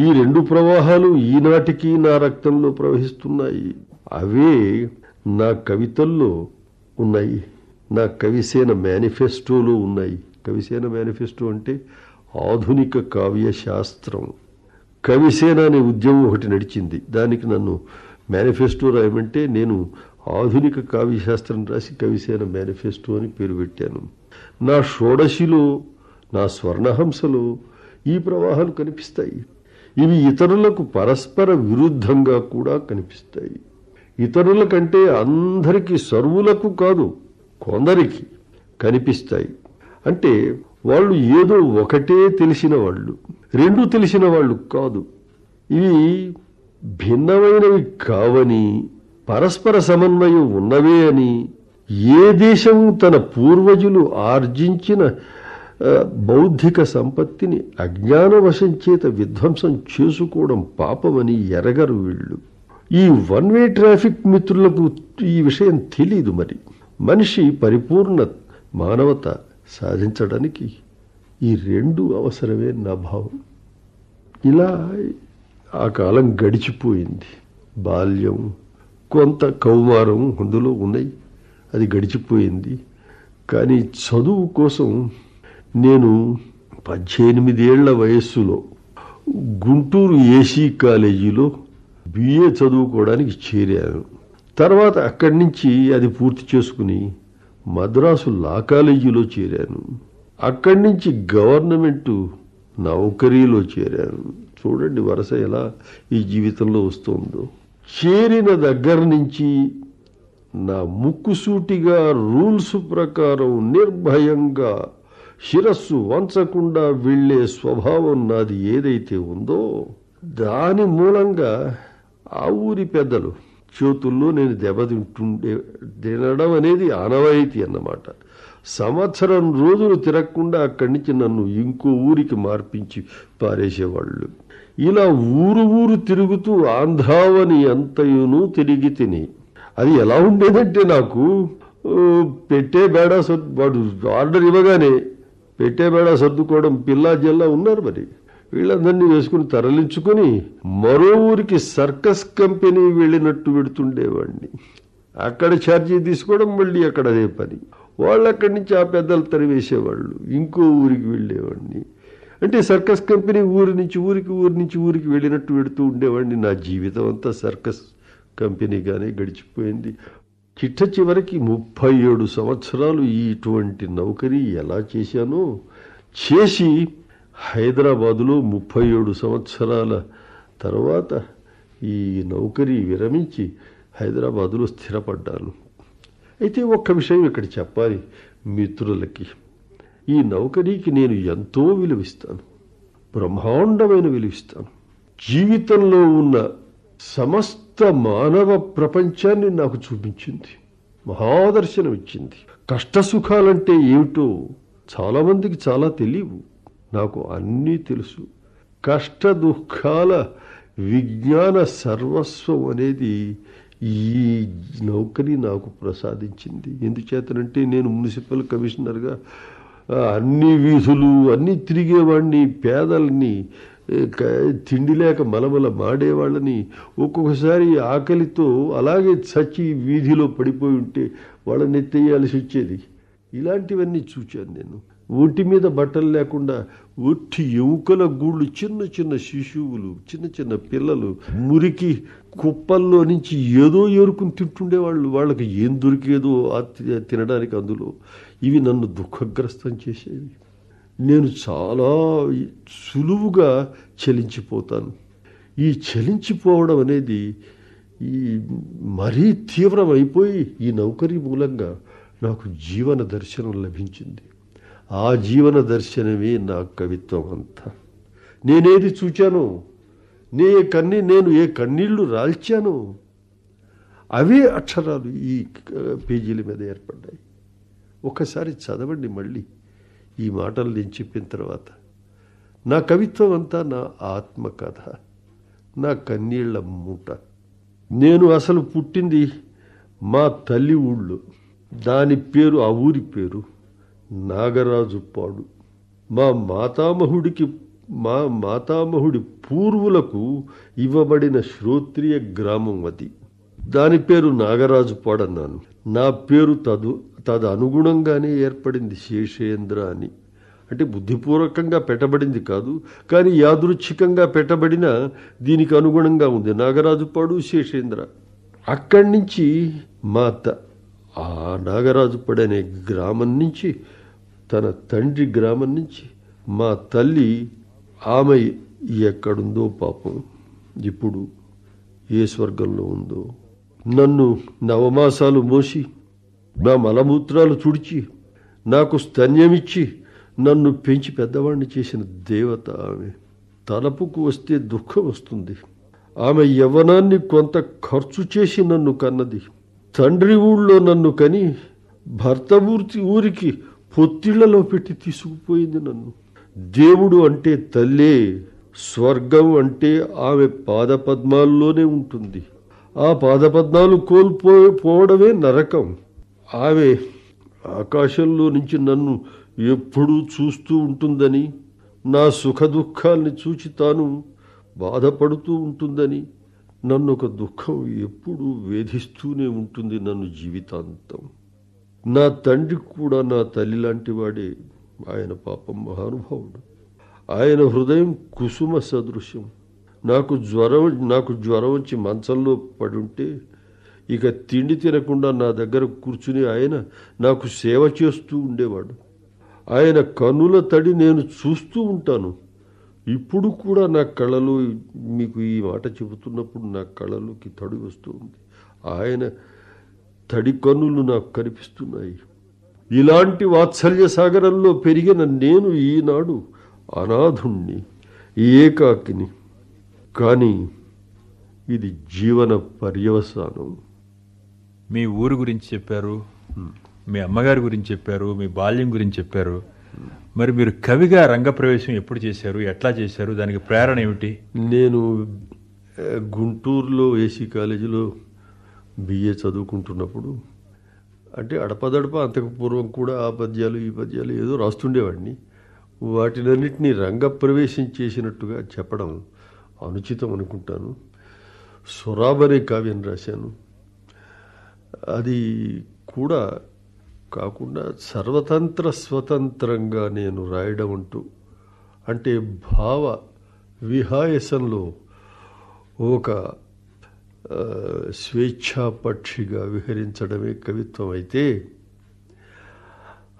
ఈ రెండు ప్రవాహాలు ఈనాటికి నా రక్తంలో ప్రవహిస్తున్నాయి అవే నా కవితల్లో ఉన్నాయి నా కవిసేన మేనిఫెస్టోలో ఉన్నాయి కవిసేన మేనిఫెస్టో అంటే ఆధునిక కావ్య శాస్త్రం కవిసేన అనే ఉద్యమం ఒకటి నడిచింది దానికి నన్ను మేనిఫెస్టో రాయమంటే నేను ఆధునిక కావ్యశాస్త్రం రాసి కవిసేన మేనిఫెస్టో అని పేరు పెట్టాను నా షోడశిలో నా స్వర్ణహంసలో ఈ ప్రవాహాలు కనిపిస్తాయి ఇవి ఇతరులకు పరస్పర విరుద్ధంగా కూడా కనిపిస్తాయి ఇతరుల కంటే అందరికీ సర్వులకు కాదు కొందరికి కనిపిస్తాయి అంటే వాళ్ళు ఏదో ఒకటే తెలిసిన వాళ్ళు రెండు తెలిసిన వాళ్ళు కాదు ఇవి భిన్నమైనవి కావని పరస్పర సమన్వయం ఉన్నవే అని ఏ దేశం తన పూర్వజులు ఆర్జించిన బౌద్ధిక సంపత్తిని అజ్ఞానవశం చేత విధ్వంసం చేసుకోవడం పాపమని ఎరగరు వీళ్ళు ఈ వన్ వే ట్రాఫిక్ మిత్రులకు ఈ విషయం తెలీదు మరి మనిషి పరిపూర్ణ మానవత సాధించడానికి ఈ రెండు అవసరమే నా భావం ఇలా ఆ కాలం గడిచిపోయింది బాల్యం కొంత కౌమారం అందులో ఉన్నాయి అది గడిచిపోయింది కానీ చదువు కోసం నేను పద్దెనిమిదేళ్ల వయస్సులో గుంటూరు ఏసీ కాలేజీలో బిఏ చదువుకోవడానికి చేరాను తర్వాత అక్కడి నుంచి అది పూర్తి చేసుకుని మద్రాసు లా కాలేజీలో చేరాను అక్కడి నుంచి గవర్నమెంటు నౌకరీలో చేరాను చూడండి వరుస ఎలా ఈ జీవితంలో వస్తుందో చేరిన దగ్గర నుంచి నా ముక్కుసూటిగా రూల్స్ ప్రకారం నిర్భయంగా శిరస్సు వంచకుండా వెళ్లే స్వభావం నాది ఏదైతే ఉందో దాని మూలంగా ఆ ఊరి పెద్దలు చేతుల్లో నేను దెబ్బతింటుండే తినడం అనేది ఆనవాయితీ అన్నమాట సంవత్సరం రోజులు తిరగకుండా అక్కడి నుంచి నన్ను ఇంకో ఊరికి మార్పించి పారేసేవాళ్ళు ఇలా ఊరు ఊరు తిరుగుతూ ఆంధ్రావని అంతయునూ తిరిగి తిని అది ఎలా ఉండేదంటే నాకు పెట్టే బేడా వాడు ఆర్డర్ ఇవ్వగానే పెట్టేబేడ సర్దుకోవడం పిల్లా జిల్లా ఉన్నారు మరి వీళ్ళందరినీ వేసుకుని తరలించుకుని మరో ఊరికి సర్కస్ కంపెనీ వెళ్ళినట్టు పెడుతుండేవాడిని అక్కడ ఛార్జీ తీసుకోవడం మళ్ళీ అక్కడ అదే పని వాళ్ళు అక్కడి నుంచి ఆ పెద్దలు తరివేసేవాళ్ళు ఇంకో ఊరికి వెళ్ళేవాడిని అంటే సర్కస్ కంపెనీ ఊరి నుంచి ఊరికి ఊరి నుంచి ఊరికి వెళ్ళినట్టు పెడుతూ ఉండేవాడిని నా జీవితం అంతా సర్కస్ కంపెనీగానే గడిచిపోయింది చిట్ట చివరికి ముప్పై ఏడు సంవత్సరాలు ఇటువంటి నౌకరీ ఎలా చేశానో చేసి హైదరాబాదులో ముప్పై ఏడు సంవత్సరాల తర్వాత ఈ నౌకరీ విరమించి హైదరాబాదులో స్థిరపడ్డాను అయితే ఒక్క విషయం ఇక్కడ చెప్పాలి మిత్రులకి ఈ నౌకరీకి నేను ఎంతో విలువిస్తాను బ్రహ్మాండమైన విలువిస్తాను జీవితంలో ఉన్న సమస్త సమస్త మానవ ప్రపంచాన్ని నాకు చూపించింది మహాదర్శనం ఇచ్చింది కష్టసుఖాలంటే ఏమిటో చాలామందికి చాలా తెలియవు నాకు అన్నీ తెలుసు కష్ట దుఃఖాల విజ్ఞాన సర్వస్వం అనేది ఈ నౌకరి నాకు ప్రసాదించింది ఎందుచేతనంటే నేను మున్సిపల్ కమిషనర్గా అన్ని వీధులు అన్నీ తిరిగేవాడిని పేదల్ని తిండి లేక మలమల మాడేవాళ్ళని ఒక్కొక్కసారి ఆకలితో అలాగే చచ్చి వీధిలో పడిపోయి ఉంటే వాళ్ళని ఎత్తేయాల్సి వచ్చేది ఇలాంటివన్నీ చూచాను నేను ఒంటి మీద బట్టలు లేకుండా ఒట్టి ఎముకల గూళ్ళు చిన్న చిన్న శిశువులు చిన్న చిన్న పిల్లలు మురికి కుప్పల్లో నుంచి ఏదో ఎరుకుని తింటుండే వాళ్ళు వాళ్ళకి ఏం దొరికేదో తినడానికి అందులో ఇవి నన్ను దుఃఖగ్రస్తం చేసేవి నేను చాలా సులువుగా చలించిపోతాను ఈ చలించిపోవడం అనేది ఈ మరీ తీవ్రమైపోయి ఈ నౌకరీ మూలంగా నాకు జీవన దర్శనం లభించింది ఆ జీవన దర్శనమే నా కవిత్వం అంతా నేనేది చూచాను నే కన్నీ నేను ఏ కన్నీళ్లు రాల్చాను అవే అక్షరాలు ఈ పేజీల మీద ఏర్పడ్డాయి ఒకసారి చదవండి మళ్ళీ ఈ మాటలు నేను చెప్పిన తర్వాత నా కవిత్వం అంతా నా ఆత్మకథ నా కన్నీళ్ల మూట నేను అసలు పుట్టింది మా తల్లి ఊళ్ళో దాని పేరు ఆ ఊరి పేరు నాగరాజుపాడు మా మాతామహుడికి మా మాతామహుడి పూర్వులకు ఇవ్వబడిన శ్రోత్రియ గ్రామం అది దాని పేరు పాడు అన్నాను నా పేరు తదు అనుగుణంగానే ఏర్పడింది శేషేంద్ర అని అంటే బుద్ధిపూర్వకంగా పెట్టబడింది కాదు కానీ యాదృచ్ఛికంగా పెట్టబడిన దీనికి అనుగుణంగా ఉంది నాగరాజుపాడు శేషేంద్ర అక్కడి నుంచి మా అత్త ఆ నాగరాజుపాడు అనే గ్రామం నుంచి తన తండ్రి గ్రామం నుంచి మా తల్లి ఆమె ఎక్కడుందో పాపం ఇప్పుడు ఏ స్వర్గంలో ఉందో నన్ను నవమాసాలు మోసి నా మలమూత్రాలు తుడిచి నాకు స్తన్యమిచ్చి నన్ను పెంచి పెద్దవాడిని చేసిన దేవత ఆమె తలపుకు వస్తే దుఃఖం వస్తుంది ఆమె యవ్వనాన్ని కొంత ఖర్చు చేసి నన్ను కన్నది తండ్రి ఊళ్ళో నన్ను కని భర్త ఊరికి పొత్తిళ్లలో పెట్టి తీసుకుపోయింది నన్ను దేవుడు అంటే తల్లే స్వర్గం అంటే ఆమె పాదపద్మాల్లోనే ఉంటుంది ఆ పాదపద్మాలు పోవడమే నరకం ఆమె ఆకాశంలో నుంచి నన్ను ఎప్పుడూ చూస్తూ ఉంటుందని నా సుఖ దుఃఖాల్ని చూచి తాను బాధపడుతూ ఉంటుందని నన్ను ఒక దుఃఖం ఎప్పుడూ వేధిస్తూనే ఉంటుంది నన్ను జీవితాంతం నా తండ్రి కూడా నా తల్లి లాంటి వాడే ఆయన పాపం మహానుభావుడు ఆయన హృదయం కుసుమ సదృశ్యం నాకు జ్వరం నాకు జ్వరం వచ్చి మంచంలో పడుంటే ఇక తిండి తినకుండా నా దగ్గర కూర్చుని ఆయన నాకు సేవ చేస్తూ ఉండేవాడు ఆయన కన్నుల తడి నేను చూస్తూ ఉంటాను ఇప్పుడు కూడా నా కళలు మీకు ఈ మాట చెబుతున్నప్పుడు నా కళలోకి తడి వస్తూ ఉంది ఆయన తడి కన్నులు నాకు కనిపిస్తున్నాయి ఇలాంటి వాత్సల్య సాగరంలో పెరిగిన నేను ఈనాడు అనాథుణ్ణి ఏకాకిని కానీ ఇది జీవన పర్యవసానం మీ ఊరు గురించి చెప్పారు మీ అమ్మగారి గురించి చెప్పారు మీ బాల్యం గురించి చెప్పారు మరి మీరు కవిగా రంగప్రవేశం ఎప్పుడు చేశారు ఎట్లా చేశారు దానికి ప్రేరణ ఏమిటి నేను గుంటూరులో ఏసీ కాలేజీలో బిఏ చదువుకుంటున్నప్పుడు అంటే అడపదడప అంతకు పూర్వం కూడా ఆ పద్యాలు ఈ పద్యాలు ఏదో రాస్తుండేవాడిని వాటినన్నింటినీ రంగప్రవేశం చేసినట్టుగా చెప్పడం అనుచితం అనుకుంటాను సొరాబ్ అనే కావ్యం రాశాను అది కూడా కాకుండా సర్వతంత్ర స్వతంత్రంగా నేను రాయడం అంటూ అంటే భావ విహాయసంలో ఒక స్వేచ్ఛాపక్షిగా విహరించడమే కవిత్వం అయితే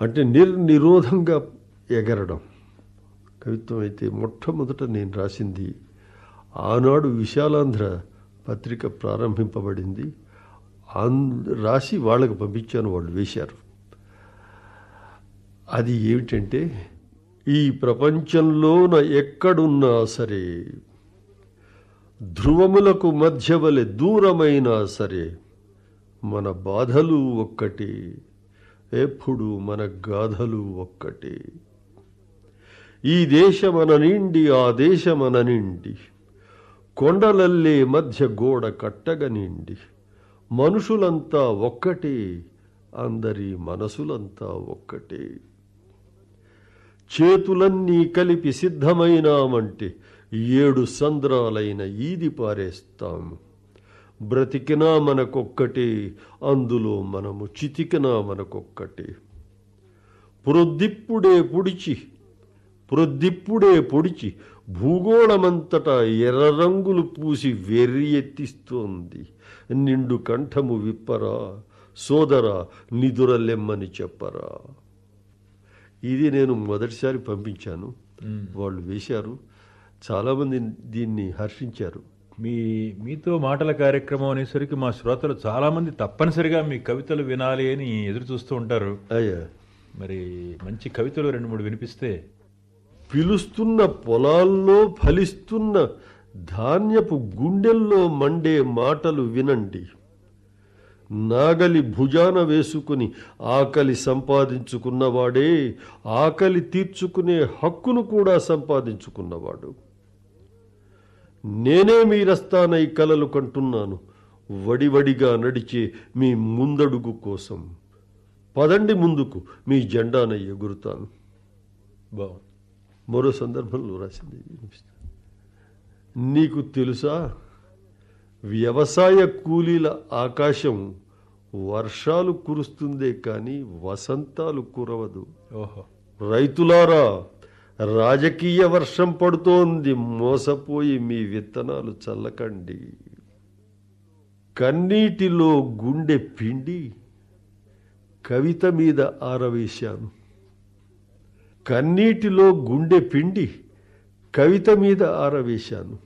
అంటే నిర్నిరోధంగా ఎగరడం కవిత్వం అయితే మొట్టమొదట నేను రాసింది ఆనాడు విశాలాంధ్ర పత్రిక ప్రారంభింపబడింది రాసి వాళ్ళకు పంపించాను వాళ్ళు వేశారు అది ఏమిటంటే ఈ ప్రపంచంలోన ఎక్కడున్నా సరే ధ్రువములకు మధ్య వలె దూరమైనా సరే మన బాధలు ఒక్కటి ఎప్పుడు మన గాధలు ఒక్కటి ఈ దేశమన నిండి ఆ దేశమననిండి కొండలల్లే మధ్య గోడ కట్టగనిండి మనుషులంతా ఒక్కటే అందరి మనసులంతా ఒక్కటే చేతులన్నీ కలిపి సిద్ధమైనామంటే ఏడు సంద్రాలైన ఈది పారేస్తాము బ్రతికినా మనకొక్కటే అందులో మనము చితికినా మనకొక్కటే ప్రొద్దిప్పుడే పొడిచి ప్రొద్దిప్పుడే పొడిచి భూగోళమంతటా ఎర్ర రంగులు పూసి వెర్రి ఎత్తిస్తోంది నిండు కంఠము విప్పరా సోదర నిదురలెమ్మని చెప్పరా ఇది నేను మొదటిసారి పంపించాను వాళ్ళు వేశారు చాలామంది దీన్ని హర్షించారు మీ మీతో మాటల కార్యక్రమం అనేసరికి మా శ్రోతలు చాలామంది తప్పనిసరిగా మీ కవితలు వినాలి అని ఎదురు చూస్తూ ఉంటారు అయ్యా మరి మంచి కవితలు రెండు మూడు వినిపిస్తే పిలుస్తున్న పొలాల్లో ఫలిస్తున్న ధాన్యపు గుండెల్లో మండే మాటలు వినండి నాగలి భుజాన వేసుకుని ఆకలి సంపాదించుకున్నవాడే ఆకలి తీర్చుకునే హక్కును కూడా సంపాదించుకున్నవాడు నేనే మీరస్తానై కలలు కంటున్నాను వడివడిగా నడిచే మీ ముందడుగు కోసం పదండి ముందుకు మీ జెండాన ఎగురుతాను బాగుంది మరో సందర్భంలో రాసింది నీకు తెలుసా వ్యవసాయ కూలీల ఆకాశం వర్షాలు కురుస్తుందే కానీ వసంతాలు కురవదు రైతులారా రాజకీయ వర్షం పడుతోంది మోసపోయి మీ విత్తనాలు చల్లకండి కన్నీటిలో గుండె పిండి కవిత మీద ఆరవేశాను కన్నీటిలో గుండె పిండి కవిత మీద ఆరవేశాను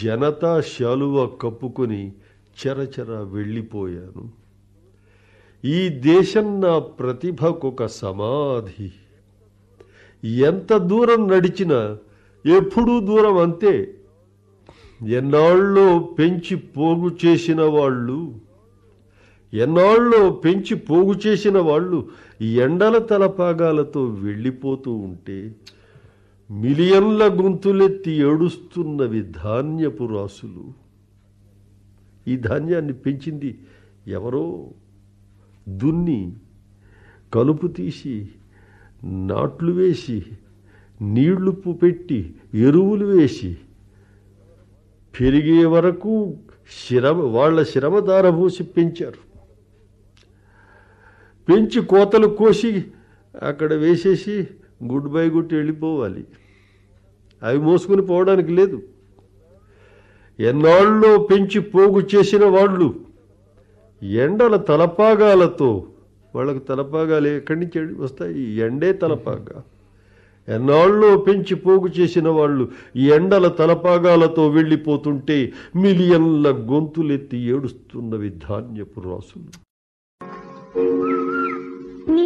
జనతా శాలువ కప్పుకొని చెరచెర వెళ్ళిపోయాను ఈ దేశం నా ప్రతిభకొక సమాధి ఎంత దూరం నడిచినా ఎప్పుడూ దూరం అంతే ఎన్నాళ్ళో పెంచి పోగు చేసిన వాళ్ళు ఎన్నాళ్ళో పెంచి పోగు చేసిన వాళ్ళు ఎండల తలపాగాలతో వెళ్ళిపోతూ ఉంటే మిలియన్ల గొంతులెత్తి ఏడుస్తున్నవి ధాన్యపు రాసులు ఈ ధాన్యాన్ని పెంచింది ఎవరో దున్ని కలుపు తీసి నాట్లు వేసి నీళ్లు పెట్టి ఎరువులు వేసి పెరిగే వరకు శ్రమ వాళ్ళ శ్రమ దారబోసి పెంచారు పెంచి కోతలు కోసి అక్కడ వేసేసి గుడ్ బై గుట్టి వెళ్ళిపోవాలి అవి మోసుకుని పోవడానికి లేదు ఎన్నాళ్ళు పెంచి పోగు చేసిన వాళ్ళు ఎండల తలపాగాలతో వాళ్ళకు తలపాగాలు ఎక్కడి నుంచి వస్తాయి ఎండే తలపాగా ఎన్నాళ్ళు పెంచి పోగు చేసిన వాళ్ళు ఎండల తలపాగాలతో వెళ్ళిపోతుంటే మిలియన్ల గొంతులెత్తి ఏడుస్తున్నవి ధాన్యపు రాసులు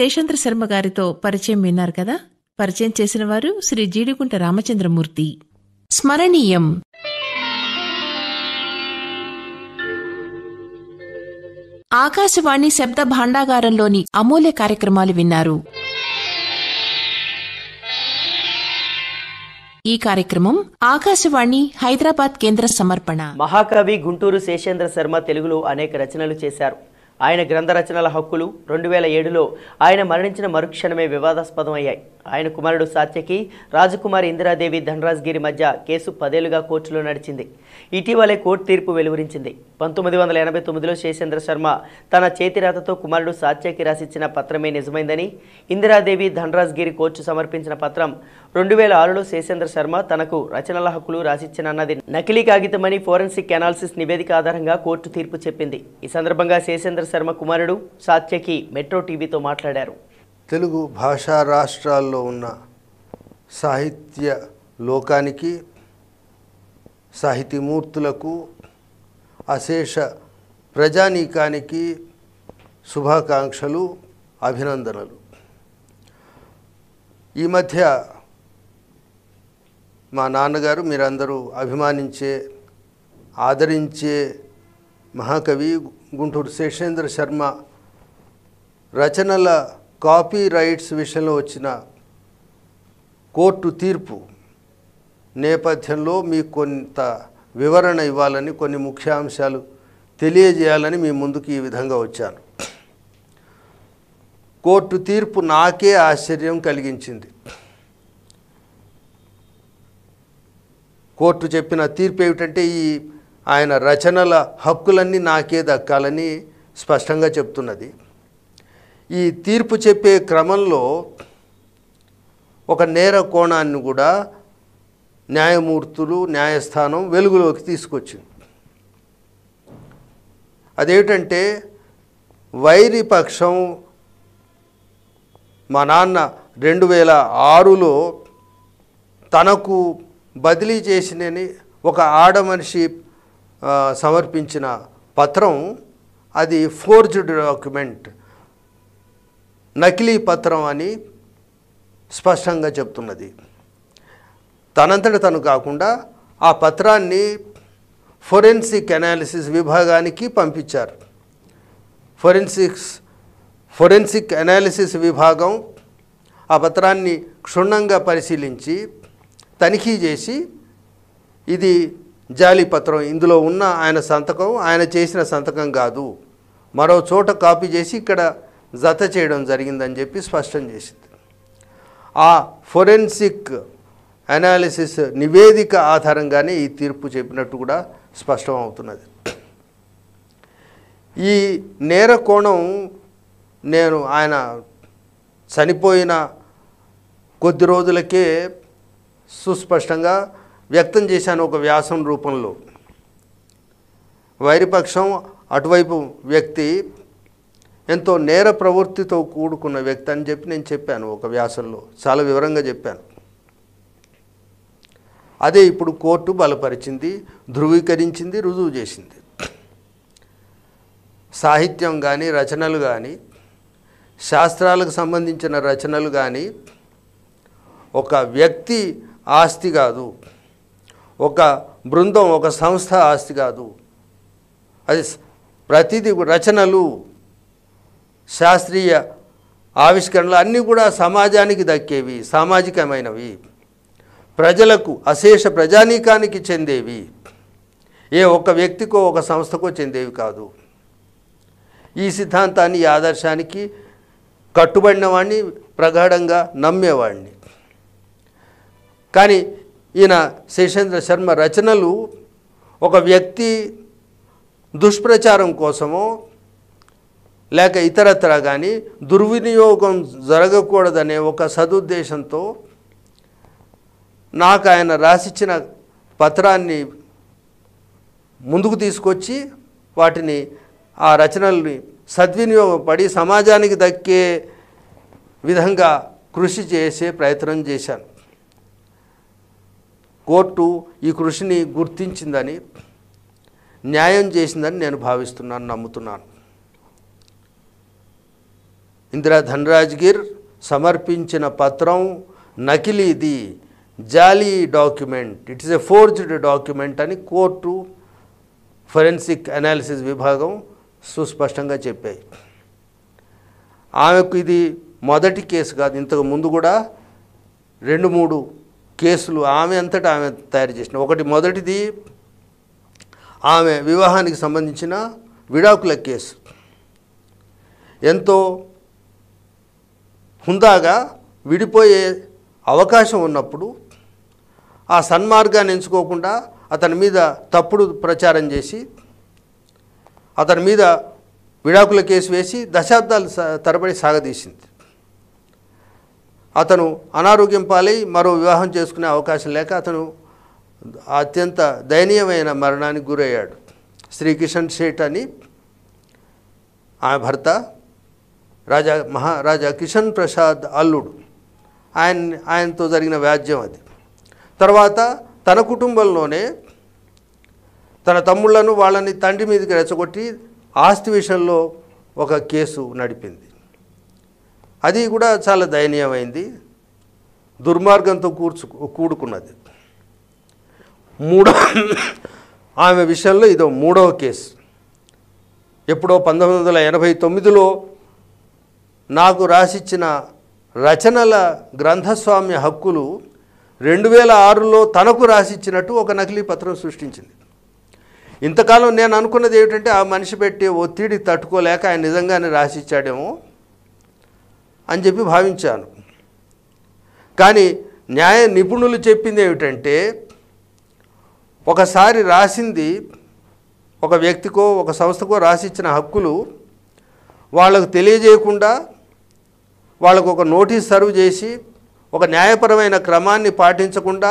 శేషంద్ర శర్మ గారితో పరిచయం విన్నారు కదా పరిచయం చేసిన వారు శ్రీ జీడిగుంట రామచంద్రమూర్తి స్మరణీయం ఆకాశవాణి శబ్ద భాండాగారంలోని అమూల్య కార్యక్రమాలు విన్నారు ఈ కార్యక్రమం ఆకాశవాణి హైదరాబాద్ కేంద్ర సమర్పణ మహాకవి గుంటూరు శేషేంద్ర శర్మ తెలుగులో అనేక రచనలు చేశారు ఆయన గ్రంథ రచనల హక్కులు రెండు వేల ఏడులో ఆయన మరణించిన మరుక్షణమే వివాదాస్పదమయ్యాయి ఆయన కుమారుడు సాత్యకి రాజకుమారి ఇందిరాదేవి ధనరాజ్గిరి మధ్య కేసు పదేలుగా కోర్టులో నడిచింది ఇటీవలే కోర్టు తీర్పు వెలువరించింది పంతొమ్మిది వందల ఎనభై తొమ్మిదిలో శేషేంద్ర శర్మ తన చేతిరాతతో కుమారుడు సాత్యకి రాసిచ్చిన పత్రమే నిజమైందని ఇందిరాదేవి ధనరాజ్గిరి కోర్టు సమర్పించిన పత్రం రెండు వేల ఆరులో శేషేంద్ర శర్మ తనకు రచనల హక్కులు రాసిచ్చినన్నది నకిలీ కాగితమని ఫోరెన్సిక్ అనాలిసిస్ నివేదిక ఆధారంగా కోర్టు తీర్పు చెప్పింది ఈ సందర్భంగా శేషేంద్ర శర్మ కుమారుడు సాత్యకి మెట్రో టీవీతో మాట్లాడారు తెలుగు భాషా రాష్ట్రాల్లో ఉన్న సాహిత్య లోకానికి సాహితీమూర్తులకు అశేష ప్రజానీకానికి శుభాకాంక్షలు అభినందనలు ఈ మధ్య మా నాన్నగారు మీరందరూ అభిమానించే ఆదరించే మహాకవి గుంటూరు శేషేంద్ర శర్మ రచనల కాపీ రైట్స్ విషయంలో వచ్చిన కోర్టు తీర్పు నేపథ్యంలో మీకు కొంత వివరణ ఇవ్వాలని కొన్ని ముఖ్యాంశాలు తెలియజేయాలని మీ ముందుకు ఈ విధంగా వచ్చాను కోర్టు తీర్పు నాకే ఆశ్చర్యం కలిగించింది కోర్టు చెప్పిన తీర్పు ఏమిటంటే ఈ ఆయన రచనల హక్కులన్నీ నాకే దక్కాలని స్పష్టంగా చెప్తున్నది ఈ తీర్పు చెప్పే క్రమంలో ఒక నేర కోణాన్ని కూడా న్యాయమూర్తులు న్యాయస్థానం వెలుగులోకి తీసుకొచ్చింది అదేమిటంటే వైరి పక్షం మా నాన్న రెండు వేల ఆరులో తనకు బదిలీ చేసినని ఒక ఆడ మనిషి సమర్పించిన పత్రం అది ఫోర్జ్డ్ డాక్యుమెంట్ నకిలీ పత్రం అని స్పష్టంగా చెప్తున్నది తనంతట తను కాకుండా ఆ పత్రాన్ని ఫోరెన్సిక్ అనాలిసిస్ విభాగానికి పంపించారు ఫోరెన్సిక్స్ ఫోరెన్సిక్ అనాలిసిస్ విభాగం ఆ పత్రాన్ని క్షుణ్ణంగా పరిశీలించి తనిఖీ చేసి ఇది జాలి పత్రం ఇందులో ఉన్న ఆయన సంతకం ఆయన చేసిన సంతకం కాదు మరో చోట కాపీ చేసి ఇక్కడ జత చేయడం జరిగిందని చెప్పి స్పష్టం చేసింది ఆ ఫొరెన్సిక్ అనాలిసిస్ నివేదిక ఆధారంగానే ఈ తీర్పు చెప్పినట్టు కూడా స్పష్టం అవుతున్నది ఈ నేర కోణం నేను ఆయన చనిపోయిన కొద్ది రోజులకే సుస్పష్టంగా వ్యక్తం చేశాను ఒక వ్యాసం రూపంలో వైరిపక్షం అటువైపు వ్యక్తి ఎంతో నేర ప్రవృత్తితో కూడుకున్న వ్యక్తి అని చెప్పి నేను చెప్పాను ఒక వ్యాసంలో చాలా వివరంగా చెప్పాను అదే ఇప్పుడు కోర్టు బలపరిచింది ధృవీకరించింది రుజువు చేసింది సాహిత్యం కానీ రచనలు కానీ శాస్త్రాలకు సంబంధించిన రచనలు కానీ ఒక వ్యక్తి ఆస్తి కాదు ఒక బృందం ఒక సంస్థ ఆస్తి కాదు అది ప్రతిదీ రచనలు శాస్త్రీయ ఆవిష్కరణలు అన్నీ కూడా సమాజానికి దక్కేవి సామాజికమైనవి ప్రజలకు అశేష ప్రజానీకానికి చెందేవి ఏ ఒక్క వ్యక్తికో ఒక సంస్థకో చెందేవి కాదు ఈ సిద్ధాంతాన్ని ఈ ఆదర్శానికి కట్టుబడిన వాడిని ప్రగాఢంగా నమ్మేవాడిని కానీ ఈయన శేషేంద్ర శర్మ రచనలు ఒక వ్యక్తి దుష్ప్రచారం కోసమో లేక ఇతరత్ర కానీ దుర్వినియోగం జరగకూడదనే ఒక సదుద్దేశంతో నాకు ఆయన రాసిచ్చిన పత్రాన్ని ముందుకు తీసుకొచ్చి వాటిని ఆ రచనల్ని సద్వినియోగపడి సమాజానికి దక్కే విధంగా కృషి చేసే ప్రయత్నం చేశాను కోర్టు ఈ కృషిని గుర్తించిందని న్యాయం చేసిందని నేను భావిస్తున్నాను నమ్ముతున్నాను ఇందిరా ధనరాజ్గిర్ సమర్పించిన పత్రం నకిలీది జాలీ document it's a forged document అని కోర్టు ఫరెన్సిక్ అనాలిసిస్ విభాగం సుస్పష్టంగా చెప్పాయి ఆమెకు ఇది మొదటి కేసు కాదు ఇంతకు ముందు కూడా రెండు మూడు కేసులు ఆమె అంతటా ఆమె తయారు చేసిన ఒకటి మొదటిది ఆమె వివాహానికి సంబంధించిన విడాకుల కేసు ఎంతో హుందాగా విడిపోయే అవకాశం ఉన్నప్పుడు ఆ సన్మార్గాన్ని ఎంచుకోకుండా అతని మీద తప్పుడు ప్రచారం చేసి అతని మీద విడాకుల కేసు వేసి దశాబ్దాలు తరబడి సాగదీసింది అతను అనారోగ్యం పాలై మరో వివాహం చేసుకునే అవకాశం లేక అతను అత్యంత దయనీయమైన మరణానికి గురయ్యాడు శ్రీకిషన్ శేఠ్ అని ఆమె భర్త రాజా మహారాజా కిషన్ ప్రసాద్ అల్లుడు ఆయన ఆయనతో జరిగిన వ్యాజ్యం అది తర్వాత తన కుటుంబంలోనే తన తమ్ముళ్లను వాళ్ళని తండ్రి మీదకి రెచ్చగొట్టి ఆస్తి విషయంలో ఒక కేసు నడిపింది అది కూడా చాలా దయనీయమైంది దుర్మార్గంతో కూర్చు కూడుకున్నది మూడో ఆమె విషయంలో ఇదో మూడవ కేసు ఎప్పుడో పంతొమ్మిది వందల ఎనభై తొమ్మిదిలో నాకు రాసిచ్చిన రచనల గ్రంథస్వామ్య హక్కులు రెండు వేల ఆరులో తనకు రాసిచ్చినట్టు ఒక నకిలీ పత్రం సృష్టించింది ఇంతకాలం నేను అనుకున్నది ఏమిటంటే ఆ మనిషి పెట్టే ఒత్తిడి తట్టుకోలేక ఆయన నిజంగానే రాసిచ్చాడేమో అని చెప్పి భావించాను కానీ న్యాయ నిపుణులు చెప్పింది ఏమిటంటే ఒకసారి రాసింది ఒక వ్యక్తికో ఒక సంస్థకో రాసిచ్చిన హక్కులు వాళ్ళకు తెలియజేయకుండా వాళ్ళకు ఒక నోటీస్ సర్వ్ చేసి ఒక న్యాయపరమైన క్రమాన్ని పాటించకుండా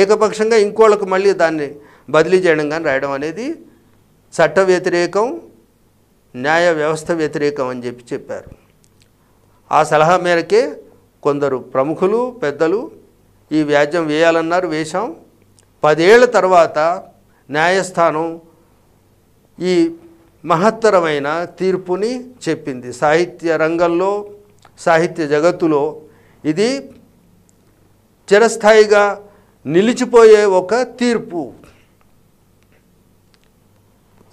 ఏకపక్షంగా ఇంకోళ్ళకు మళ్ళీ దాన్ని బదిలీ చేయడం కానీ రాయడం అనేది చట్ట వ్యతిరేకం న్యాయ వ్యవస్థ వ్యతిరేకం అని చెప్పి చెప్పారు ఆ సలహా మేరకే కొందరు ప్రముఖులు పెద్దలు ఈ వ్యాజ్యం వేయాలన్నారు వేశాం పదేళ్ల తర్వాత న్యాయస్థానం ఈ మహత్తరమైన తీర్పుని చెప్పింది సాహిత్య రంగంలో సాహిత్య జగత్తులో ఇది చిరస్థాయిగా నిలిచిపోయే ఒక తీర్పు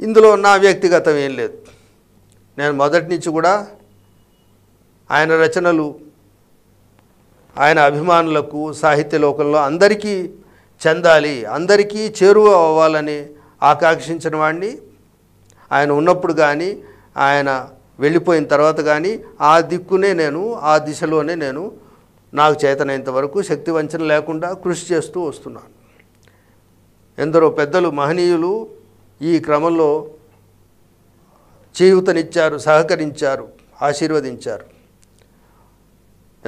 ఇందులో నా వ్యక్తిగతం ఏం లేదు నేను మొదటి నుంచి కూడా ఆయన రచనలు ఆయన అభిమానులకు సాహిత్య లోకంలో అందరికీ చెందాలి అందరికీ చేరువ అవ్వాలని ఆకాంక్షించిన వాడిని ఆయన ఉన్నప్పుడు కానీ ఆయన వెళ్ళిపోయిన తర్వాత కానీ ఆ దిక్కునే నేను ఆ దిశలోనే నేను నాకు చేతనైనంత వరకు శక్తి వంచన లేకుండా కృషి చేస్తూ వస్తున్నాను ఎందరో పెద్దలు మహనీయులు ఈ క్రమంలో చేయూతనిచ్చారు సహకరించారు ఆశీర్వదించారు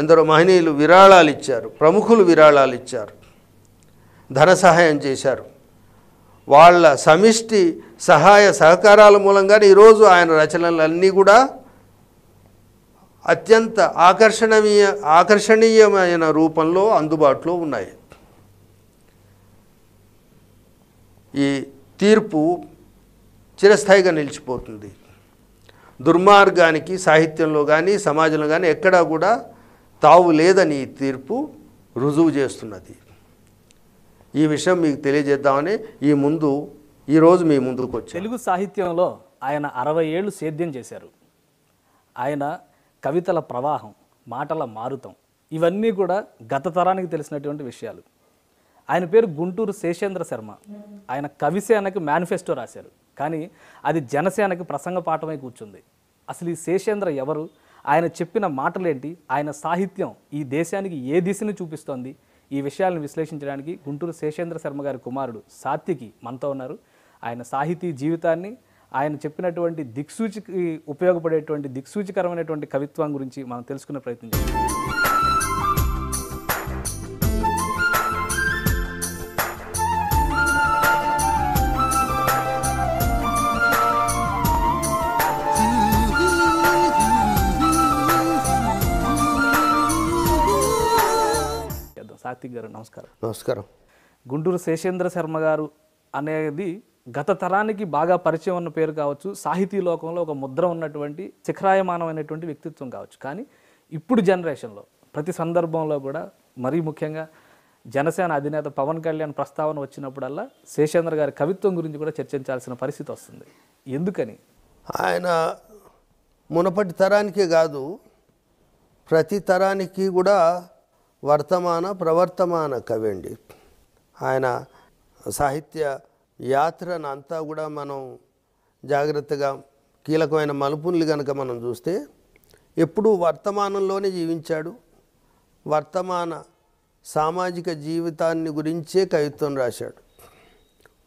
ఎందరో మహనీయులు విరాళాలు ఇచ్చారు ప్రముఖులు విరాళాలు ఇచ్చారు ధన సహాయం చేశారు వాళ్ళ సమిష్టి సహాయ సహకారాల మూలంగానే ఈరోజు ఆయన రచనలన్నీ కూడా అత్యంత ఆకర్షణీయ ఆకర్షణీయమైన రూపంలో అందుబాటులో ఉన్నాయి ఈ తీర్పు చిరస్థాయిగా నిలిచిపోతుంది దుర్మార్గానికి సాహిత్యంలో కానీ సమాజంలో కానీ ఎక్కడా కూడా తావు లేదని ఈ తీర్పు రుజువు చేస్తున్నది ఈ విషయం మీకు తెలియజేద్దామని ఈ ముందు ఈరోజు మీ ముందుకు వచ్చి తెలుగు సాహిత్యంలో ఆయన అరవై ఏళ్ళు సేద్యం చేశారు ఆయన కవితల ప్రవాహం మాటల మారుతం ఇవన్నీ కూడా గత తరానికి తెలిసినటువంటి విషయాలు ఆయన పేరు గుంటూరు శేషేంద్ర శర్మ ఆయన కవిసేనకి మేనిఫెస్టో రాశారు కానీ అది జనసేనకి ప్రసంగ పాఠమై కూర్చుంది అసలు ఈ శేషేంద్ర ఎవరు ఆయన చెప్పిన మాటలేంటి ఆయన సాహిత్యం ఈ దేశానికి ఏ దిశని చూపిస్తోంది ఈ విషయాలను విశ్లేషించడానికి గుంటూరు శేషేంద్ర శర్మ గారి కుమారుడు సాత్తికి మనతో ఉన్నారు ఆయన సాహితీ జీవితాన్ని ఆయన చెప్పినటువంటి దిక్సూచికి ఉపయోగపడేటువంటి దిక్సూచికరమైనటువంటి కవిత్వం గురించి మనం తెలుసుకునే ప్రయత్నం చేస్తాం సాత్విక్ గారు నమస్కారం నమస్కారం గుంటూరు శేషేంద్ర శర్మ గారు అనేది గత తరానికి బాగా పరిచయం ఉన్న పేరు కావచ్చు సాహితీ లోకంలో ఒక ముద్ర ఉన్నటువంటి చిఖరాయమానమైనటువంటి వ్యక్తిత్వం కావచ్చు కానీ ఇప్పుడు జనరేషన్లో ప్రతి సందర్భంలో కూడా మరీ ముఖ్యంగా జనసేన అధినేత పవన్ కళ్యాణ్ ప్రస్తావన వచ్చినప్పుడల్లా శేషేంద్ర గారి కవిత్వం గురించి కూడా చర్చించాల్సిన పరిస్థితి వస్తుంది ఎందుకని ఆయన మునపటి తరానికే కాదు ప్రతి తరానికి కూడా వర్తమాన ప్రవర్తమాన కవి అండి ఆయన సాహిత్య యాత్రను అంతా కూడా మనం జాగ్రత్తగా కీలకమైన మలుపులు కనుక మనం చూస్తే ఎప్పుడూ వర్తమానంలోనే జీవించాడు వర్తమాన సామాజిక జీవితాన్ని గురించే కవిత్వం రాశాడు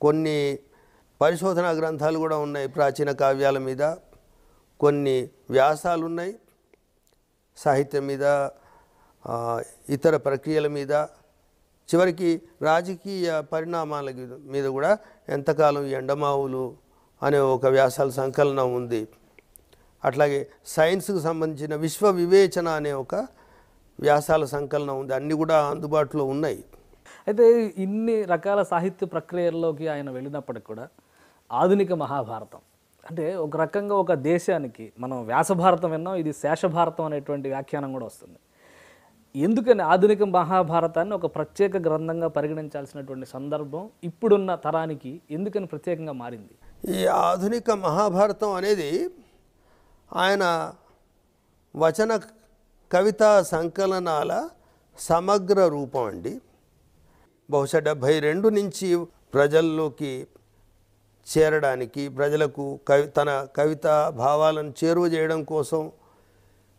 కొన్ని పరిశోధనా గ్రంథాలు కూడా ఉన్నాయి ప్రాచీన కావ్యాల మీద కొన్ని వ్యాసాలు ఉన్నాయి సాహిత్యం మీద ఇతర ప్రక్రియల మీద చివరికి రాజకీయ పరిణామాల మీద కూడా ఎంతకాలం ఎండమావులు అనే ఒక వ్యాసాల సంకలనం ఉంది అట్లాగే సైన్స్కు సంబంధించిన విశ్వ వివేచన అనే ఒక వ్యాసాల సంకలనం ఉంది అన్నీ కూడా అందుబాటులో ఉన్నాయి అయితే ఇన్ని రకాల సాహిత్య ప్రక్రియల్లోకి ఆయన వెళ్ళినప్పటికి కూడా ఆధునిక మహాభారతం అంటే ఒక రకంగా ఒక దేశానికి మనం వ్యాసభారతం విన్నాం ఇది శేషభారతం అనేటువంటి వ్యాఖ్యానం కూడా వస్తుంది ఎందుకని ఆధునిక మహాభారతాన్ని ఒక ప్రత్యేక గ్రంథంగా పరిగణించాల్సినటువంటి సందర్భం ఇప్పుడున్న తరానికి ఎందుకని ప్రత్యేకంగా మారింది ఈ ఆధునిక మహాభారతం అనేది ఆయన వచన కవితా సంకలనాల సమగ్ర రూపం అండి బహుశా డెబ్భై రెండు నుంచి ప్రజల్లోకి చేరడానికి ప్రజలకు కవి తన కవితా భావాలను చేరువ చేయడం కోసం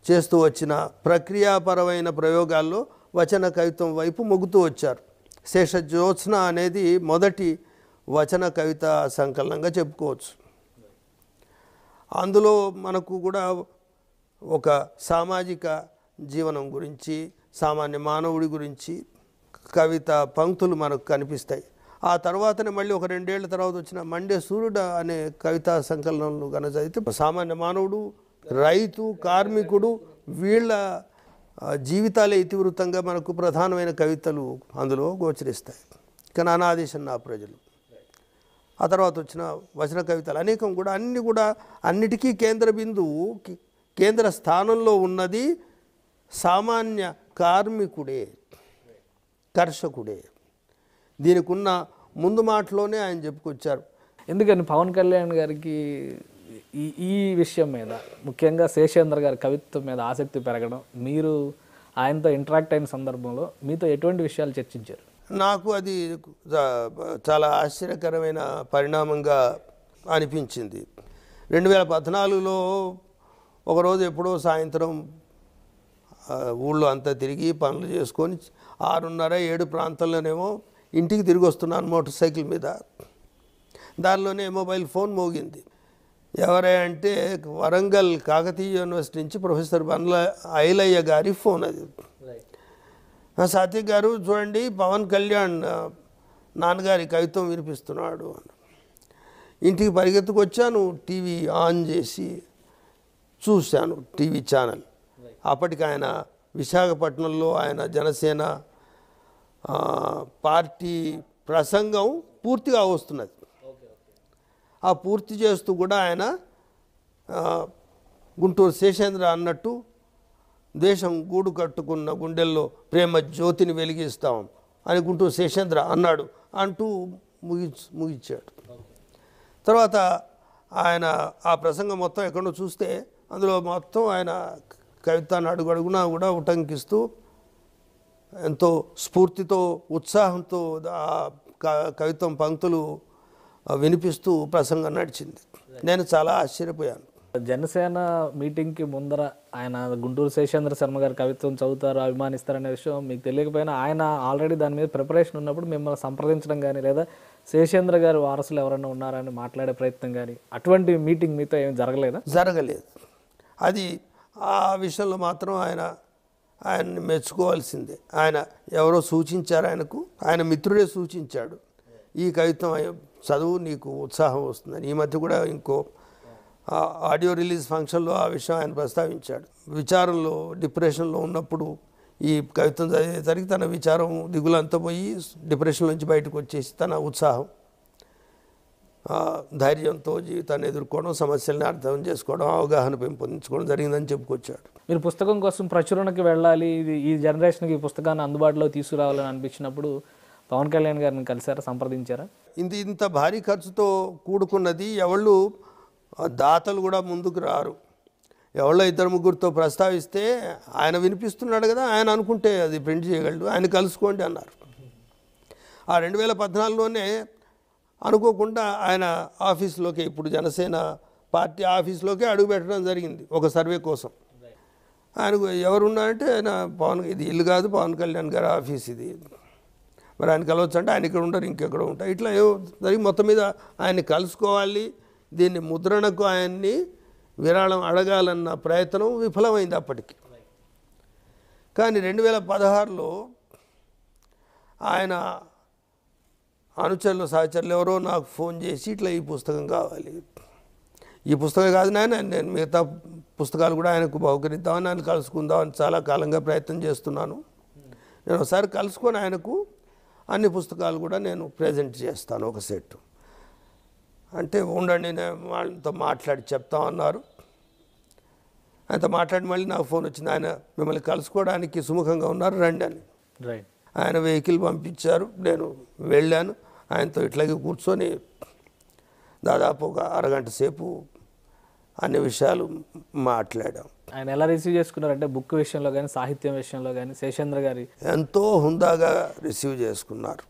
చేస్తూ వచ్చిన ప్రక్రియాపరమైన ప్రయోగాల్లో వచన కవిత్వం వైపు మొగుతూ వచ్చారు శేష జ్యోత్స్న అనేది మొదటి వచన కవిత సంకలనంగా చెప్పుకోవచ్చు అందులో మనకు కూడా ఒక సామాజిక జీవనం గురించి సామాన్య మానవుడి గురించి కవిత పంక్తులు మనకు కనిపిస్తాయి ఆ తర్వాతనే మళ్ళీ ఒక రెండేళ్ల తర్వాత వచ్చిన మండే సూర్యుడు అనే కవితా సంకలనంలో కనుక చదివితే సామాన్య మానవుడు రైతు కార్మికుడు వీళ్ళ జీవితాలే ఇతివృత్తంగా మనకు ప్రధానమైన కవితలు అందులో గోచరిస్తాయి కానీ అనాదేశం నా ప్రజలు ఆ తర్వాత వచ్చిన వచన కవితలు అనేకం కూడా అన్నీ కూడా అన్నిటికీ కేంద్ర బిందువు కేంద్ర స్థానంలో ఉన్నది సామాన్య కార్మికుడే కర్షకుడే దీనికి ఉన్న ముందు మాటలోనే ఆయన చెప్పుకొచ్చారు ఎందుకని పవన్ కళ్యాణ్ గారికి ఈ ఈ విషయం మీద ముఖ్యంగా శేషేంద్ర గారి కవిత్వం మీద ఆసక్తి పెరగడం మీరు ఆయనతో ఇంటరాక్ట్ అయిన సందర్భంలో మీతో ఎటువంటి విషయాలు చర్చించారు నాకు అది చాలా ఆశ్చర్యకరమైన పరిణామంగా అనిపించింది రెండు వేల పద్నాలుగులో ఒకరోజు ఎప్పుడో సాయంత్రం ఊళ్ళో అంతా తిరిగి పనులు చేసుకొని ఆరున్నర ఏడు ప్రాంతాల్లోనేమో ఇంటికి తిరిగి వస్తున్నాను మోటార్ సైకిల్ మీద దానిలోనే మొబైల్ ఫోన్ మోగింది ఎవరే అంటే వరంగల్ కాకతీయ యూనివర్సిటీ నుంచి ప్రొఫెసర్ బండ్ల ఐలయ్య గారి ఫోన్ అది సాత్విక్ గారు చూడండి పవన్ కళ్యాణ్ నాన్నగారి కవిత్వం వినిపిస్తున్నాడు ఇంటికి పరిగెత్తుకొచ్చాను టీవీ ఆన్ చేసి చూశాను టీవీ ఛానల్ అప్పటికి ఆయన విశాఖపట్నంలో ఆయన జనసేన పార్టీ ప్రసంగం పూర్తిగా వస్తున్నది ఆ పూర్తి చేస్తూ కూడా ఆయన గుంటూరు శేషేంద్ర అన్నట్టు దేశం గూడు కట్టుకున్న గుండెల్లో ప్రేమ జ్యోతిని వెలిగిస్తాం అని గుంటూరు శేషేంద్ర అన్నాడు అంటూ ముగి ముగించాడు తర్వాత ఆయన ఆ ప్రసంగం మొత్తం ఎక్కడో చూస్తే అందులో మొత్తం ఆయన కవితాన్ని నడుగడుగునా కూడా ఉటంకిస్తూ ఎంతో స్ఫూర్తితో ఉత్సాహంతో ఆ కవిత్వం పంక్తులు వినిపిస్తూ ప్రసంగం నడిచింది నేను చాలా ఆశ్చర్యపోయాను జనసేన మీటింగ్కి ముందర ఆయన గుంటూరు శేషేంద్ర శర్మ గారి కవిత్వం చదువుతారు అభిమానిస్తారనే విషయం మీకు తెలియకపోయినా ఆయన ఆల్రెడీ దాని మీద ప్రిపరేషన్ ఉన్నప్పుడు మిమ్మల్ని సంప్రదించడం కానీ లేదా శేషేంద్ర గారి వారసులు ఎవరైనా ఉన్నారని మాట్లాడే ప్రయత్నం కానీ అటువంటి మీటింగ్ మీతో ఏం జరగలేదా జరగలేదు అది ఆ విషయంలో మాత్రం ఆయన ఆయన్ని మెచ్చుకోవాల్సిందే ఆయన ఎవరో సూచించారు ఆయనకు ఆయన మిత్రుడే సూచించాడు ఈ కవిత్వం చదువు నీకు ఉత్సాహం వస్తుందని ఈ మధ్య కూడా ఇంకో ఆడియో రిలీజ్ ఫంక్షన్లో ఆ విషయం ఆయన ప్రస్తావించాడు విచారంలో డిప్రెషన్లో ఉన్నప్పుడు ఈ కవిత్వం చదివేసరికి తన విచారం దిగులంతా పోయి డిప్రెషన్ నుంచి బయటకు వచ్చేసి తన ఉత్సాహం ధైర్యంతో జీవితాన్ని ఎదుర్కోవడం సమస్యల్ని అర్థం చేసుకోవడం అవగాహన పెంపొందించుకోవడం జరిగిందని చెప్పుకొచ్చాడు మీరు పుస్తకం కోసం ప్రచురణకి వెళ్ళాలి ఇది ఈ జనరేషన్కి ఈ పుస్తకాన్ని అందుబాటులో తీసుకురావాలని అనిపించినప్పుడు పవన్ కళ్యాణ్ గారిని కలిసారా సంప్రదించారా ఇంత ఇంత భారీ ఖర్చుతో కూడుకున్నది ఎవళ్ళు దాతలు కూడా ముందుకు రారు ఎవరో ఇద్దరు ముగ్గురితో ప్రస్తావిస్తే ఆయన వినిపిస్తున్నాడు కదా ఆయన అనుకుంటే అది ప్రింట్ చేయగలడు ఆయన కలుసుకోండి అన్నారు ఆ రెండు వేల పద్నాలుగులోనే అనుకోకుండా ఆయన ఆఫీస్లోకి ఇప్పుడు జనసేన పార్టీ ఆఫీస్లోకి అడుగు పెట్టడం జరిగింది ఒక సర్వే కోసం ఆయన ఎవరున్నారంటే ఆయన పవన్ ఇది ఇల్లు కాదు పవన్ కళ్యాణ్ గారి ఆఫీస్ ఇది మరి ఆయన కలవచ్చు అంటే ఆయన ఇక్కడ ఉంటారు ఇంకెక్కడ ఉంటారు ఇట్లా జరిగి మొత్తం మీద ఆయన్ని కలుసుకోవాలి దీన్ని ముద్రణకు ఆయన్ని విరాళం అడగాలన్న ప్రయత్నం విఫలమైంది అప్పటికి కానీ రెండు వేల పదహారులో ఆయన అనుచరులు సహచరులు ఎవరో నాకు ఫోన్ చేసి ఇట్లా ఈ పుస్తకం కావాలి ఈ పుస్తకం కాదు నాయన నేను మిగతా పుస్తకాలు కూడా ఆయనకు బహుకరిద్దామని ఆయన కలుసుకుందామని చాలా కాలంగా ప్రయత్నం చేస్తున్నాను నేను ఒకసారి కలుసుకొని ఆయనకు అన్ని పుస్తకాలు కూడా నేను ప్రజెంట్ చేస్తాను ఒక సెట్ అంటే ఉండండి నేను వాళ్ళతో మాట్లాడి ఉన్నారు ఆయనతో మాట్లాడి మళ్ళీ నాకు ఫోన్ వచ్చింది ఆయన మిమ్మల్ని కలుసుకోవడానికి సుముఖంగా ఉన్నారు రండి అని ఆయన వెహికల్ పంపించారు నేను వెళ్ళాను ఆయనతో ఇట్లాగే కూర్చొని దాదాపు ఒక అరగంట సేపు అన్ని విషయాలు మాట్లాడాం ఆయన ఎలా రిసీవ్ చేసుకున్నారంటే బుక్ విషయంలో కానీ సాహిత్యం విషయంలో కానీ శేషేంద్ర గారి ఎంతో హుందాగా రిసీవ్ చేసుకున్నారు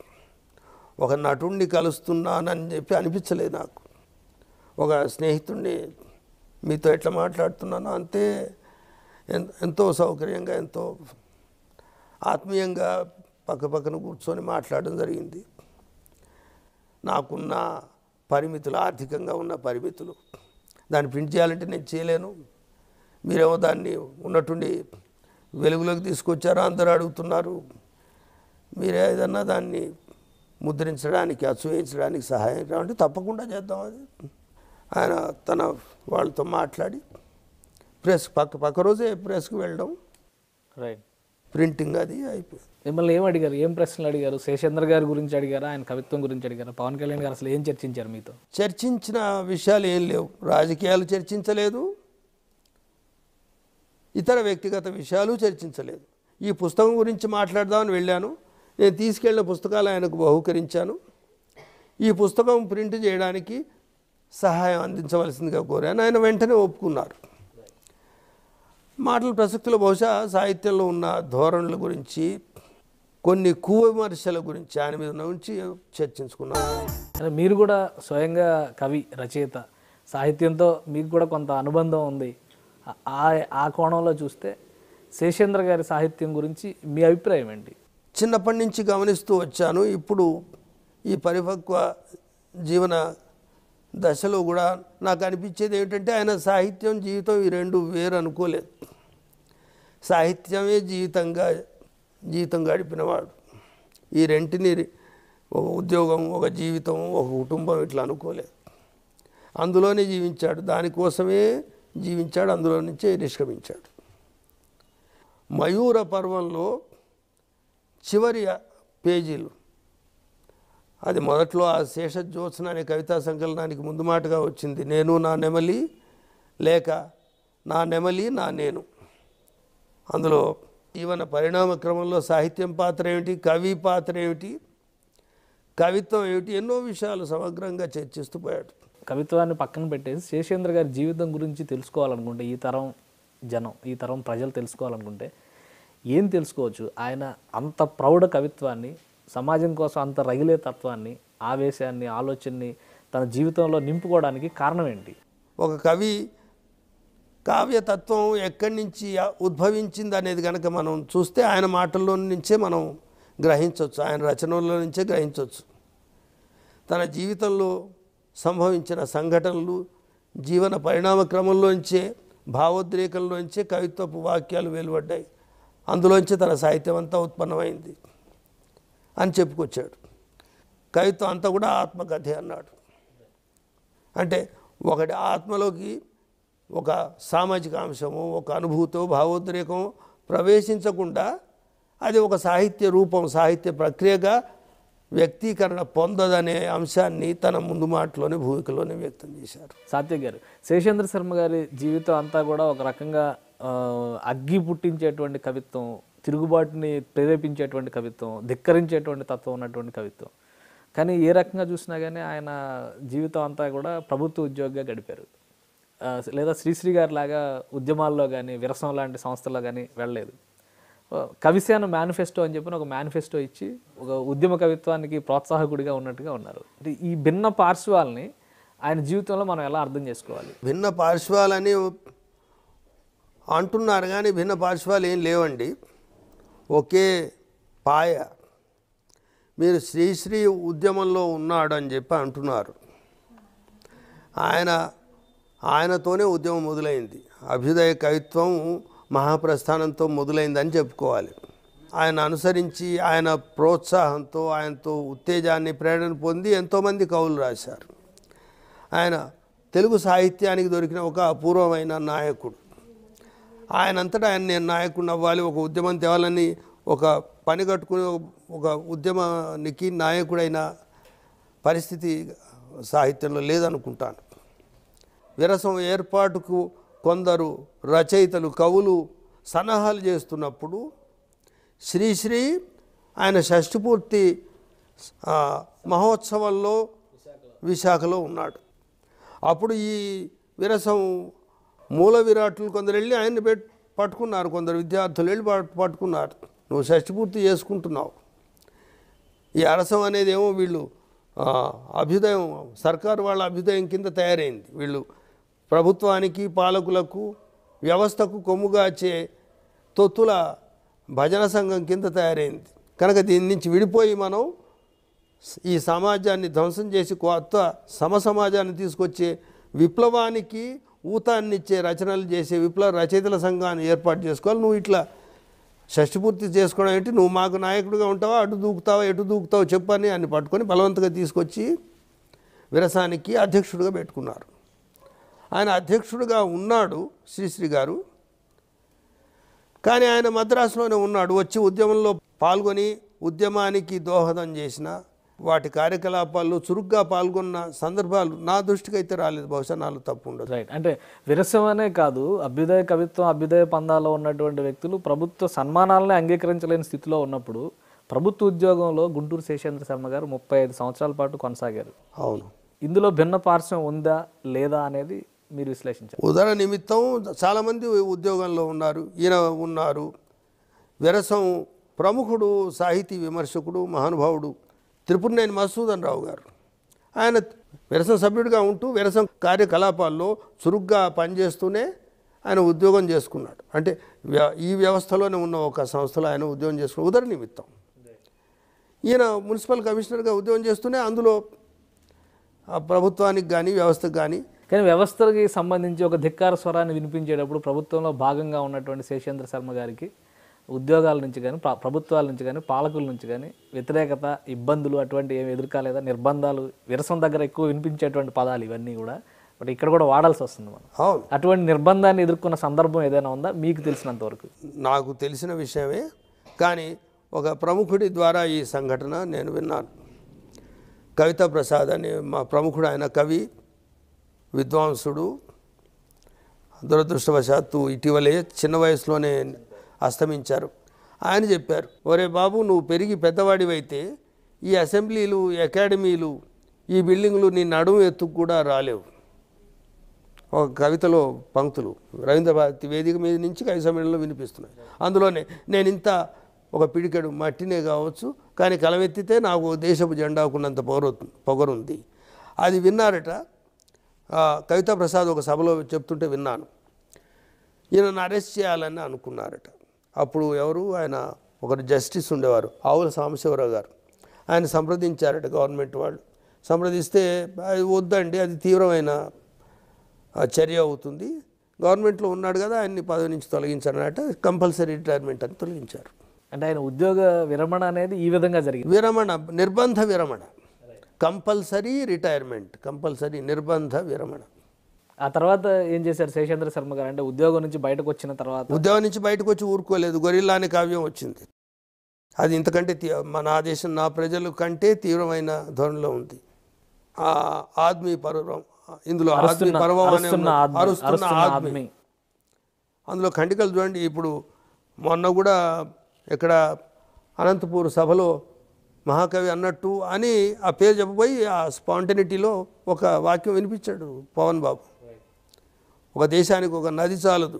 ఒక నటుడిని కలుస్తున్నానని చెప్పి అనిపించలేదు నాకు ఒక స్నేహితుణ్ణి మీతో ఎట్లా మాట్లాడుతున్నానో అంతే ఎంతో సౌకర్యంగా ఎంతో ఆత్మీయంగా పక్క పక్కన కూర్చొని మాట్లాడడం జరిగింది నాకున్న పరిమితులు ఆర్థికంగా ఉన్న పరిమితులు దాన్ని ప్రింట్ చేయాలంటే నేను చేయలేను మీరేమో దాన్ని ఉన్నట్టుండి వెలుగులోకి తీసుకొచ్చారా అందరూ అడుగుతున్నారు మీరు ఏదన్నా దాన్ని ముద్రించడానికి అసూయించడానికి సహాయం కావాలంటే తప్పకుండా చేద్దాం అది ఆయన తన వాళ్ళతో మాట్లాడి ప్రెస్ పక్క పక్క రోజే ప్రెస్కి వెళ్ళడం రైట్ ప్రింటింగ్ అది అయిపోయింది మిమ్మల్ని ఏం అడిగారు ఏం ప్రశ్నలు అడిగారు శేషేంద్ర గారి గురించి అడిగారు ఆయన కవిత్వం గురించి అడిగారు పవన్ కళ్యాణ్ గారు అసలు ఏం చర్చించారు మీతో చర్చించిన విషయాలు ఏం లేవు రాజకీయాలు చర్చించలేదు ఇతర వ్యక్తిగత విషయాలు చర్చించలేదు ఈ పుస్తకం గురించి మాట్లాడదామని వెళ్ళాను నేను తీసుకెళ్లిన పుస్తకాలు ఆయనకు బహుకరించాను ఈ పుస్తకం ప్రింట్ చేయడానికి సహాయం అందించవలసిందిగా కోరాను ఆయన వెంటనే ఒప్పుకున్నారు మాటల ప్రసక్తులు బహుశా సాహిత్యంలో ఉన్న ధోరణుల గురించి కొన్ని విమర్శల గురించి ఆయన మీద నుంచి చర్చించుకున్నాం మీరు కూడా స్వయంగా కవి రచయిత సాహిత్యంతో మీకు కూడా కొంత అనుబంధం ఉంది ఆ కోణంలో చూస్తే శేషేంద్ర గారి సాహిత్యం గురించి మీ అభిప్రాయం ఏంటి చిన్నప్పటి నుంచి గమనిస్తూ వచ్చాను ఇప్పుడు ఈ పరిపక్వ జీవన దశలో కూడా నాకు అనిపించేది ఏమిటంటే ఆయన సాహిత్యం జీవితం ఈ రెండు వేరు అనుకోలేదు సాహిత్యమే జీవితంగా జీవితం గడిపినవాడు ఈ రెంటిని ఒక ఉద్యోగం ఒక జీవితం ఒక కుటుంబం ఇట్లా అనుకోలేదు అందులోనే జీవించాడు దానికోసమే జీవించాడు అందులో నుంచే నిష్క్రమించాడు మయూర పర్వంలో చివరి పేజీలు అది మొదట్లో ఆ శేష జ్యోత్స్న అనే కవితా సంకలనానికి ముందు మాటగా వచ్చింది నేను నా నెమలి లేక నా నెమలి నా నేను అందులో ఈవన పరిణామ క్రమంలో సాహిత్యం పాత్ర ఏమిటి కవి పాత్ర ఏమిటి కవిత్వం ఏమిటి ఎన్నో విషయాలు సమగ్రంగా చర్చిస్తూ పోయాడు కవిత్వాన్ని పక్కన పెట్టేసి శేషేంద్ర గారి జీవితం గురించి తెలుసుకోవాలనుకుంటే ఈ తరం జనం ఈ తరం ప్రజలు తెలుసుకోవాలనుకుంటే ఏం తెలుసుకోవచ్చు ఆయన అంత ప్రౌఢ కవిత్వాన్ని సమాజం కోసం అంత రగిలే తత్వాన్ని ఆవేశాన్ని ఆలోచనని తన జీవితంలో నింపుకోవడానికి కారణం ఏంటి ఒక కవి కావ్యతత్వం ఎక్కడి నుంచి ఉద్భవించింది అనేది కనుక మనం చూస్తే ఆయన మాటల్లో నుంచే మనం గ్రహించవచ్చు ఆయన రచనల నుంచే గ్రహించవచ్చు తన జీవితంలో సంభవించిన సంఘటనలు జీవన పరిణామ క్రమంలోంచే భావోద్రేకంలోంచే కవిత్వపు వాక్యాలు వెలువడ్డాయి అందులోంచి తన సాహిత్యం అంతా ఉత్పన్నమైంది అని చెప్పుకొచ్చాడు కవిత్వం అంతా కూడా ఆత్మకథే అన్నాడు అంటే ఒకటి ఆత్మలోకి ఒక సామాజిక అంశము ఒక అనుభూతో భావోద్రేకము ప్రవేశించకుండా అది ఒక సాహిత్య రూపం సాహిత్య ప్రక్రియగా వ్యక్తీకరణ పొందదనే అంశాన్ని తన ముందు మాటలోనే భూమికలోనే వ్యక్తం చేశారు సాత్య గారు శేషేంద్ర శర్మ గారి జీవితం అంతా కూడా ఒక రకంగా అగ్గి పుట్టించేటువంటి కవిత్వం తిరుగుబాటుని ప్రేరేపించేటువంటి కవిత్వం ధిక్కరించేటువంటి తత్వం ఉన్నటువంటి కవిత్వం కానీ ఏ రకంగా చూసినా కానీ ఆయన జీవితం అంతా కూడా ప్రభుత్వ ఉద్యోగిగా గడిపారు లేదా శ్రీశ్రీ గారి లాగా ఉద్యమాల్లో కానీ విరసం లాంటి సంస్థల్లో కానీ వెళ్ళలేదు కవిసేన మేనిఫెస్టో అని చెప్పిన ఒక మేనిఫెస్టో ఇచ్చి ఒక ఉద్యమ కవిత్వానికి ప్రోత్సాహకుడిగా ఉన్నట్టుగా ఉన్నారు అంటే ఈ భిన్న పార్శ్వాలని ఆయన జీవితంలో మనం ఎలా అర్థం చేసుకోవాలి భిన్న పార్శ్వాలని అంటున్నారు కానీ భిన్న పార్శ్వాలు ఏం లేవండి ఒకే పాయ మీరు శ్రీశ్రీ ఉద్యమంలో ఉన్నాడు అని చెప్పి అంటున్నారు ఆయన ఆయనతోనే ఉద్యమం మొదలైంది అభ్యుదయ కవిత్వం మహాప్రస్థానంతో మొదలైందని చెప్పుకోవాలి ఆయన అనుసరించి ఆయన ప్రోత్సాహంతో ఆయనతో ఉత్తేజాన్ని ప్రేరణ పొంది ఎంతోమంది కవులు రాశారు ఆయన తెలుగు సాహిత్యానికి దొరికిన ఒక అపూర్వమైన నాయకుడు ఆయనంతటా ఆయన నేను నాయకుడిని అవ్వాలి ఒక ఉద్యమం తేవాలని ఒక పని కట్టుకుని ఒక ఉద్యమానికి నాయకుడైన పరిస్థితి సాహిత్యంలో లేదనుకుంటాను విరసం ఏర్పాటుకు కొందరు రచయితలు కవులు సన్నాహాలు చేస్తున్నప్పుడు శ్రీశ్రీ ఆయన షష్ఠిపూర్తి మహోత్సవంలో విశాఖలో ఉన్నాడు అప్పుడు ఈ విరసం మూల విరాట్లు కొందరు వెళ్ళి ఆయన్ని పెట్ పట్టుకున్నారు కొందరు విద్యార్థులు వెళ్ళి పట్టుకున్నారు నువ్వు షష్ఠిపూర్తి చేసుకుంటున్నావు ఈ అరసం అనేది ఏమో వీళ్ళు అభ్యుదయం సర్కారు వాళ్ళ అభ్యుదయం కింద తయారైంది వీళ్ళు ప్రభుత్వానికి పాలకులకు వ్యవస్థకు కొమ్ముగాచే తొత్తుల భజన సంఘం కింద తయారైంది కనుక దీని నుంచి విడిపోయి మనం ఈ సమాజాన్ని ధ్వంసం చేసి కొత్త సమ సమాజాన్ని తీసుకొచ్చే విప్లవానికి ఊతాన్నిచ్చే రచనలు చేసే విప్లవ రచయితల సంఘాన్ని ఏర్పాటు చేసుకోవాలి నువ్వు ఇట్లా షష్టిపూర్తి చేసుకోవడం ఏంటి నువ్వు మాకు నాయకుడిగా ఉంటావా అటు దూకుతావా ఎటు దూకుతావో చెప్పని అని పట్టుకొని బలవంతంగా తీసుకొచ్చి విరసానికి అధ్యక్షుడిగా పెట్టుకున్నారు ఆయన అధ్యక్షుడిగా ఉన్నాడు శ్రీశ్రీ గారు కానీ ఆయన మద్రాసులోనే ఉన్నాడు వచ్చి ఉద్యమంలో పాల్గొని ఉద్యమానికి దోహదం చేసిన వాటి కార్యకలాపాల్లో చురుగ్గా పాల్గొన్న సందర్భాలు నా దృష్టికి అయితే రాలేదు బహుశా నాలో తప్పు ఉండదు రైట్ అంటే విరసమనే కాదు అభ్యుదయ కవిత్వం అభ్యుదయ పందాలో ఉన్నటువంటి వ్యక్తులు ప్రభుత్వ సన్మానాలనే అంగీకరించలేని స్థితిలో ఉన్నప్పుడు ప్రభుత్వ ఉద్యోగంలో గుంటూరు శేషేంద్ర శర్మ గారు ముప్పై ఐదు సంవత్సరాల పాటు కొనసాగారు అవును ఇందులో భిన్న పార్శ్వం ఉందా లేదా అనేది మీరు విశ్లేషించారు ఉదాహరణ నిమిత్తం చాలామంది ఉద్యోగంలో ఉన్నారు ఈయన ఉన్నారు విరసం ప్రముఖుడు సాహితీ విమర్శకుడు మహానుభావుడు త్రిపురనేని మసూదన్ రావు గారు ఆయన విరసం సభ్యుడిగా ఉంటూ విరసం కార్యకలాపాల్లో చురుగ్గా పనిచేస్తూనే ఆయన ఉద్యోగం చేసుకున్నాడు అంటే ఈ వ్యవస్థలోనే ఉన్న ఒక సంస్థలో ఆయన ఉద్యోగం చేసుకున్న ఉదర నిమిత్తం ఈయన మున్సిపల్ కమిషనర్గా ఉద్యోగం చేస్తూనే అందులో ప్రభుత్వానికి కానీ వ్యవస్థకు కానీ కానీ వ్యవస్థలకి సంబంధించి ఒక ధిక్కార స్వరాన్ని వినిపించేటప్పుడు ప్రభుత్వంలో భాగంగా ఉన్నటువంటి శేషేంద్ర శర్మ గారికి ఉద్యోగాల నుంచి కానీ ప్రభుత్వాల నుంచి కానీ పాలకుల నుంచి కానీ వ్యతిరేకత ఇబ్బందులు అటువంటి ఏమి ఎదుర్కాలేదా నిర్బంధాలు విరసం దగ్గర ఎక్కువ వినిపించేటువంటి పదాలు ఇవన్నీ కూడా బట్ ఇక్కడ కూడా వాడాల్సి వస్తుంది మనం అటువంటి నిర్బంధాన్ని ఎదుర్కొన్న సందర్భం ఏదైనా ఉందా మీకు తెలిసినంత వరకు నాకు తెలిసిన విషయమే కానీ ఒక ప్రముఖుడి ద్వారా ఈ సంఘటన నేను విన్నాను కవిత ప్రసాద్ అని మా ప్రముఖుడు ఆయన కవి విద్వాంసుడు దురదృష్టవశాత్తు ఇటీవలే చిన్న వయసులోనే అస్తమించారు ఆయన చెప్పారు ఒరే బాబు నువ్వు పెరిగి పెద్దవాడివైతే ఈ అసెంబ్లీలు అకాడమీలు ఈ బిల్డింగ్లు నీ నడుము ఎత్తుకు కూడా రాలేవు ఒక కవితలో పంక్తులు రవీంద్రభారతి వేదిక మీద నుంచి కవి సమ్మేళనలో వినిపిస్తున్నాయి అందులోనే నేను ఇంత ఒక పిడికెడు మట్టినే కావచ్చు కానీ కలవెత్తితే నాకు దేశపు జెండాకున్నంత పొగరు పొగరుంది అది విన్నారట కవితా ప్రసాద్ ఒక సభలో చెప్తుంటే విన్నాను ఈయనను అరెస్ట్ చేయాలని అనుకున్నారట అప్పుడు ఎవరు ఆయన ఒకరు జస్టిస్ ఉండేవారు ఆవుల సాంబశివరావు గారు ఆయన సంప్రదించారట గవర్నమెంట్ వాళ్ళు సంప్రదిస్తే అది వద్దండి అది తీవ్రమైన చర్య అవుతుంది గవర్నమెంట్లో ఉన్నాడు కదా ఆయన్ని పదవి నుంచి తొలగించారనట కంపల్సరీ రిటైర్మెంట్ అని తొలగించారు అంటే ఆయన ఉద్యోగ విరమణ అనేది ఈ విధంగా జరిగింది విరమణ నిర్బంధ విరమణ కంపల్సరీ రిటైర్మెంట్ కంపల్సరీ నిర్బంధ విరమణ ఆ తర్వాత ఏం చేశారు శేషేంద్ర శర్మ గారు అంటే ఉద్యోగం నుంచి బయటకు వచ్చిన తర్వాత ఉద్యోగం నుంచి బయటకు వచ్చి ఊరుకోలేదు గొరిల్లా అనే కావ్యం వచ్చింది అది ఇంతకంటే మన దేశం నా ప్రజల కంటే తీవ్రమైన ధోరణిలో ఉంది ఆద్మీ పర్వం ఇందులో ఆద్మీ పర్వం అరుస్తున్న ఆద్మీ అందులో ఖండికలు చూడండి ఇప్పుడు మొన్న కూడా ఇక్కడ అనంతపూర్ సభలో మహాకవి అన్నట్టు అని ఆ పేరు చెప్పబోయి ఆ స్పాంటనిటీలో ఒక వాక్యం వినిపించాడు పవన్ బాబు ఒక దేశానికి ఒక నది చాలదు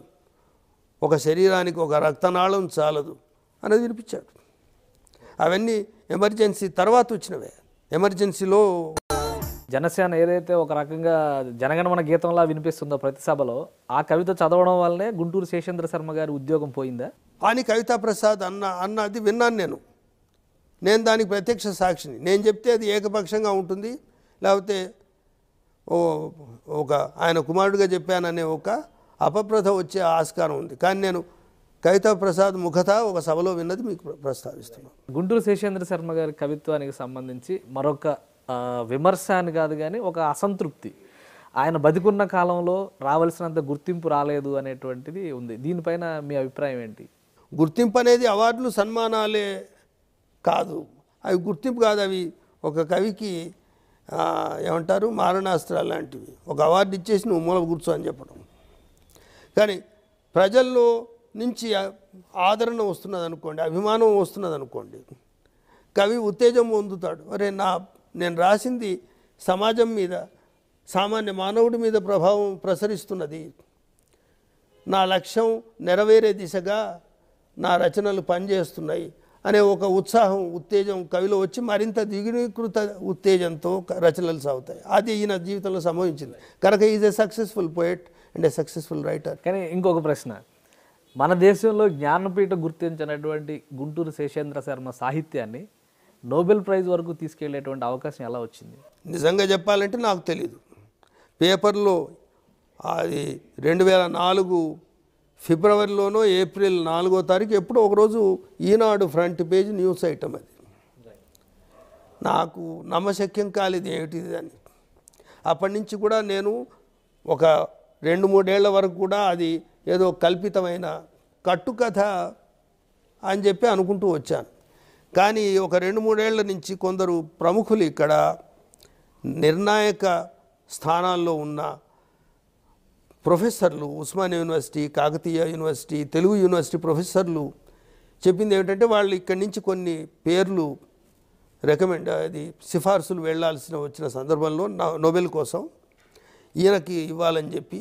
ఒక శరీరానికి ఒక రక్తనాళం చాలదు అనేది వినిపించాడు అవన్నీ ఎమర్జెన్సీ తర్వాత వచ్చినవే ఎమర్జెన్సీలో జనసేన ఏదైతే ఒక రకంగా జనగణమన గీతంలా వినిపిస్తుందో ప్రతి సభలో ఆ కవిత చదవడం వల్లనే గుంటూరు శేషేంద్ర శర్మ గారి ఉద్యోగం పోయిందా అని కవితా ప్రసాద్ అన్న అన్నది విన్నాను నేను నేను దానికి ప్రత్యక్ష సాక్షిని నేను చెప్తే అది ఏకపక్షంగా ఉంటుంది లేకపోతే ఒక ఆయన కుమారుడిగా చెప్పాననే ఒక అపప్రథ వచ్చే ఆస్కారం ఉంది కానీ నేను కవితా ప్రసాద్ ముఖత ఒక సభలో విన్నది మీకు ప్రస్తావిస్తున్నాను గుంటూరు శేషేంద్ర శర్మ గారి కవిత్వానికి సంబంధించి మరొక విమర్శ అని కాదు కానీ ఒక అసంతృప్తి ఆయన బతికున్న కాలంలో రావాల్సినంత గుర్తింపు రాలేదు అనేటువంటిది ఉంది దీనిపైన మీ అభిప్రాయం ఏంటి గుర్తింపు అనేది అవార్డులు సన్మానాలే కాదు అవి గుర్తింపు కాదు అవి ఒక కవికి ఏమంటారు మారణాస్త్రాలు లాంటివి ఒక అవార్డు ఇచ్చేసి నువ్వు మూల కూర్చో అని చెప్పడం కానీ ప్రజల్లో నుంచి ఆదరణ వస్తున్నది అనుకోండి అభిమానం వస్తున్నది అనుకోండి కవి ఉత్తేజం పొందుతాడు అరే నా నేను రాసింది సమాజం మీద సామాన్య మానవుడి మీద ప్రభావం ప్రసరిస్తున్నది నా లక్ష్యం నెరవేరే దిశగా నా రచనలు పనిచేస్తున్నాయి అనే ఒక ఉత్సాహం ఉత్తేజం కవిలో వచ్చి మరింత దిగునీకృత ఉత్తేజంతో రచనలు సాగుతాయి అది ఈయన జీవితంలో సంభవించింది కనుక is a successful poet and a successful writer కానీ ఇంకొక ప్రశ్న మన దేశంలో జ్ఞానపీఠ గుర్తించినటువంటి గుంటూరు శేషేంద్ర శర్మ సాహిత్యాన్ని నోబెల్ ప్రైజ్ వరకు తీసుకెళ్లేటువంటి అవకాశం ఎలా వచ్చింది నిజంగా చెప్పాలంటే నాకు తెలియదు పేపర్లో అది రెండు వేల నాలుగు ఫిబ్రవరిలోనో ఏప్రిల్ నాలుగో తారీఖు ఎప్పుడో ఒకరోజు Eenadu front page news item అది నాకు నమ్మశక్యం కాలేదు ఏమిటిది అని అప్పటి నుంచి కూడా నేను ఒక రెండు మూడేళ్ల వరకు కూడా అది ఏదో కల్పితమైన కట్టుకథ అని చెప్పి అనుకుంటూ వచ్చాను కానీ ఒక రెండు మూడేళ్ల నుంచి కొందరు ప్రముఖులు ఇక్కడ నిర్ణాయక స్థానాల్లో ఉన్న ప్రొఫెసర్లు Osmania university Kakatiya university Telugu university ప్రొఫెసర్లు చెప్పింది ఏమిటంటే వాళ్ళు ఇక్కడి నుంచి కొన్ని పేర్లు రికమెండ్ అది సిఫార్సులు వెళ్లాల్సిన వచ్చిన సందర్భంలో నోబెల్ కోసం ఈయనకి ఇవ్వాలని చెప్పి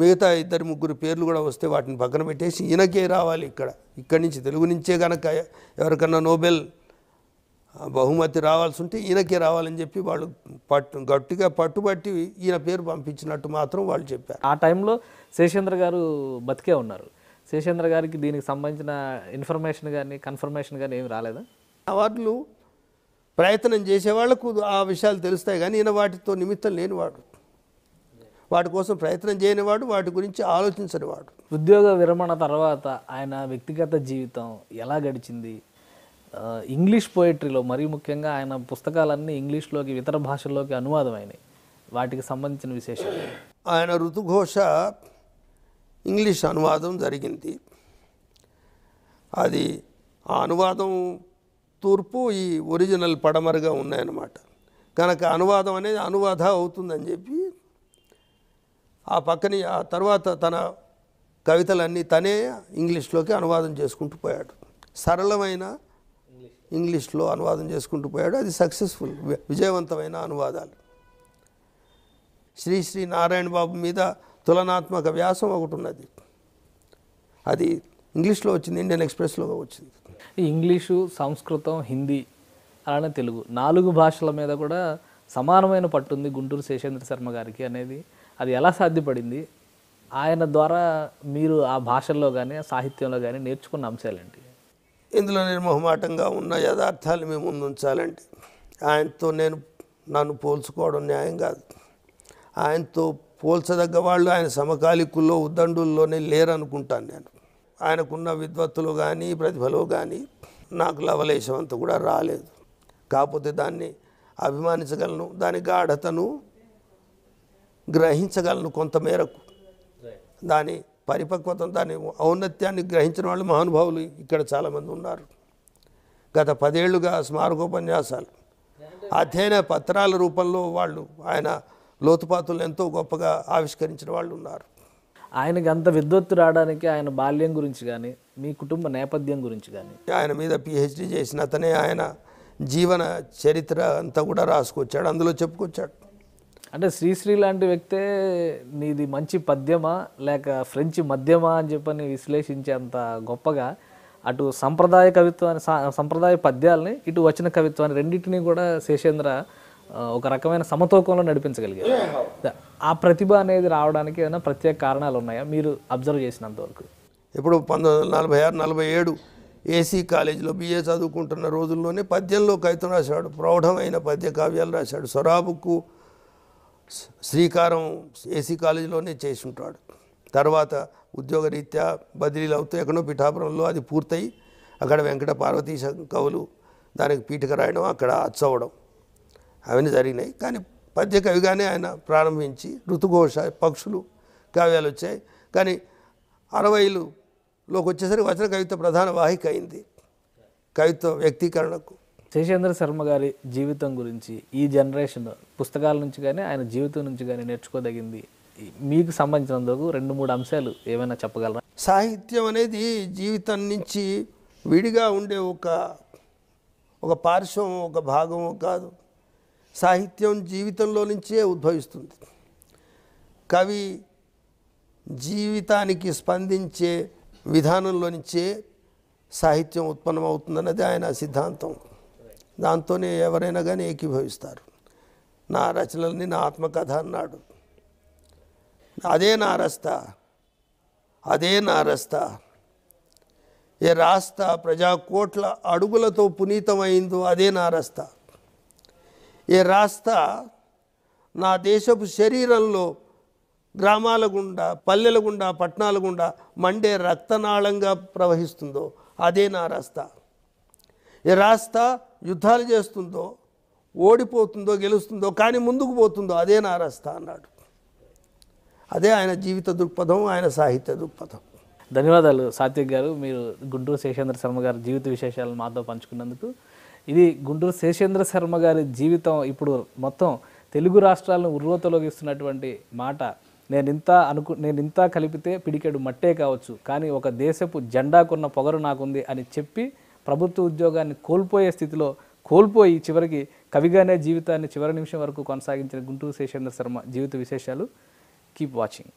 మిగతా ఇద్దరు ముగ్గురు పేర్లు కూడా వస్తే వాటిని పక్కన పెట్టేసి ఈయనకే రావాలి ఇక్కడ ఇక్కడి నుంచి తెలుగు నుంచే కనుక ఎవరికన్నా నోబెల్ బహుమతి రావాల్సి ఉంటే ఈయనకే రావాలని చెప్పి వాళ్ళు పట్టు గట్టిగా పట్టుబట్టి ఈయన పేరు పంపించినట్టు మాత్రం వాళ్ళు చెప్పారు ఆ టైంలో శేషేంద్ర గారు బతికే ఉన్నారు శేషేంద్ర గారికి దీనికి సంబంధించిన ఇన్ఫర్మేషన్ కానీ కన్ఫర్మేషన్ కానీ ఏమి రాలేదా వాళ్ళు ప్రయత్నం చేసే ఆ విషయాలు తెలుస్తాయి కానీ ఈయన వాటితో నిమిత్తం లేనివాడు వాటి కోసం ప్రయత్నం చేయనివాడు వాటి గురించి ఆలోచించనివాడు ఉద్యోగ విరమణ తర్వాత ఆయన వ్యక్తిగత జీవితం ఎలా గడిచింది ఇంగ్లీష్ పోయిటరీలో మరీ ముఖ్యంగా ఆయన పుస్తకాలన్నీ ఇంగ్లీష్లోకి ఇతర భాషల్లోకి అనువాదమైనవి వాటికి సంబంధించిన విశేషం ఆయన ఋతుఘోష ఇంగ్లీష్ అనువాదం జరిగింది అది ఆ అనువాదం తూర్పు ఈ ఒరిజినల్ పడమరగా ఉన్నాయన్నమాట కనుక అనువాదం అనేది అనువాద అవుతుందని చెప్పి ఆ పక్కని ఆ తర్వాత తన కవితలన్నీ తనే ఇంగ్లీష్లోకి అనువాదం చేసుకుంటూ పోయాడు సరళమైన ఇంగ్లీష్లో అనువాదం చేసుకుంటూ పోయాడు అది సక్సెస్ఫుల్ విజయవంతమైన అనువాదాలు శ్రీ శ్రీ నారాయణ బాబు మీద తులనాత్మక వ్యాసం ఒకటి ఉన్నది అది ఇంగ్లీష్లో వచ్చింది ఇండియన్ ఎక్స్ప్రెస్లో వచ్చింది ఇంగ్లీషు సంస్కృతం హిందీ అలానే తెలుగు నాలుగు భాషల మీద కూడా సమానమైన పట్టుంది గుంటూరు శేషేంద్ర శర్మ గారికి అనేది అది ఎలా సాధ్యపడింది ఆయన ద్వారా మీరు ఆ భాషల్లో కానీ సాహిత్యంలో కానీ నేర్చుకున్న అంశాలేంటి ఇందులో నిర్మోహమాటంగా ఉన్న యథార్థాలు మేము ముందుంచాలండి ఆయనతో నేను నన్ను పోల్చుకోవడం న్యాయం కాదు ఆయనతో పోల్చదగ్గ వాళ్ళు ఆయన సమకాలికుల్లో ఉద్దండుల్లోనే లేరనుకుంటాను నేను ఆయనకున్న విద్వత్తులు కానీ ప్రతిభలో కానీ నాకు లవలేశం అంత కూడా రాలేదు కాకపోతే దాన్ని అభిమానించగలను దాని గాఢతను గ్రహించగలను కొంతమేరకు దాని పరిపక్వత దాని ఔన్నత్యాన్ని గ్రహించిన వాళ్ళు మహానుభావులు ఇక్కడ చాలామంది ఉన్నారు గత పదేళ్లుగా స్మారకోపన్యాసాలు అధ్యయన పత్రాల రూపంలో వాళ్ళు ఆయన లోతుపాతులను ఎంతో గొప్పగా ఆవిష్కరించిన వాళ్ళు ఉన్నారు ఆయనకి అంత విద్వత్తు రావడానికి ఆయన బాల్యం గురించి కానీ మీ కుటుంబ నేపథ్యం గురించి కానీ ఆయన మీద పిహెచ్డి చేసిన అతనే ఆయన జీవన చరిత్ర అంతా కూడా రాసుకొచ్చాడు అందులో చెప్పుకొచ్చాడు అంటే శ్రీశ్రీ లాంటి వ్యక్తే నీది మంచి పద్యమా లేక ఫ్రెంచ్ మద్యమా అని చెప్పని విశ్లేషించేంత గొప్పగా అటు సంప్రదాయ కవిత్వాన్ని సంప్రదాయ పద్యాల్ని ఇటు వచ్చిన కవిత్వాన్ని రెండింటినీ కూడా శేషేంద్ర ఒక రకమైన సమతూకంలో నడిపించగలిగారు ఆ ప్రతిభ అనేది రావడానికి ఏదైనా ప్రత్యేక కారణాలు ఉన్నాయా మీరు అబ్జర్వ్ చేసినంత వరకు ఇప్పుడు పంతొమ్మిది వందల నలభై ఆరు నలభై ఏడు ఏసీ కాలేజీలో బిఏ చదువుకుంటున్న రోజుల్లోనే పద్యంలో కవితం రాశాడు ప్రౌఢమైన పద్య కావ్యాలు రాశాడు సొరాబుకు శ్రీకారం ఏసీ కాలేజీలోనే చేసి ఉంటాడు తర్వాత ఉద్యోగరీత్యా బదిలీలు అవుతూ ఎక్కడో పిఠాపురంలో అది పూర్తయి అక్కడ వెంకట పార్వతీశ కవులు దానికి పీఠక రాయడం అక్కడ అచ్చవడం అవన్నీ జరిగినాయి కానీ పద్య కవిగానే ఆయన ప్రారంభించి ఋతుఘోష పక్షులు కావ్యాలు వచ్చాయి కానీ లోకి వచ్చేసరికి వచన కవిత్వ ప్రధాన వాహిక అయింది కవిత్వ వ్యక్తీకరణకు శేషేంద్ర శర్మ గారి జీవితం గురించి ఈ జనరేషన్ పుస్తకాల నుంచి కానీ ఆయన జీవితం నుంచి కానీ నేర్చుకోదగింది మీకు సంబంధించినందుకు రెండు మూడు అంశాలు ఏమైనా చెప్పగలరా సాహిత్యం అనేది జీవితం నుంచి విడిగా ఉండే ఒక ఒక పార్శ్వం ఒక భాగం కాదు సాహిత్యం జీవితంలో నుంచే ఉద్భవిస్తుంది కవి జీవితానికి స్పందించే విధానంలో నుంచే సాహిత్యం ఉత్పన్నమవుతుందన్నది ఆయన సిద్ధాంతం దాంతోనే ఎవరైనా కానీ ఏకీభవిస్తారు నా రచనలని నా ఆత్మకథ అన్నాడు అదే నా రస్తా అదే నా రస్తా ఏ రాస్తా ప్రజా కోట్ల అడుగులతో పునీతమైందో అదే నా రస్తా ఏ రాస్తా నా దేశపు శరీరంలో గ్రామాల గుండా పల్లెల గుండా పట్టణాల గుండా మండే రక్తనాళంగా ప్రవహిస్తుందో అదే నా రాస్తా ఏ రాస్తా యుద్ధాలు చేస్తుందో ఓడిపోతుందో గెలుస్తుందో కానీ ముందుకు పోతుందో అదే నారస్త అన్నాడు అదే ఆయన జీవిత దృక్పథం ఆయన సాహిత్య దృక్పథం ధన్యవాదాలు సాత్విక్ గారు మీరు గుంటూరు శేషేంద్ర శర్మ గారి జీవిత విశేషాలను మాతో పంచుకున్నందుకు ఇది గుంటూరు శేషేంద్ర శర్మ గారి జీవితం ఇప్పుడు మొత్తం తెలుగు రాష్ట్రాలను ఇస్తున్నటువంటి మాట నేను ఇంత అనుకు నేను ఇంత కలిపితే పిడికెడు మట్టే కావచ్చు కానీ ఒక దేశపు జెండాకున్న పొగరు నాకుంది అని చెప్పి ప్రభుత్వ ఉద్యోగాన్ని కోల్పోయే స్థితిలో కోల్పోయి చివరికి కవిగానే జీవితాన్ని చివరి నిమిషం వరకు కొనసాగించిన గుంటూరు శేషేంద్ర శర్మ జీవిత విశేషాలు కీప్ వాచింగ్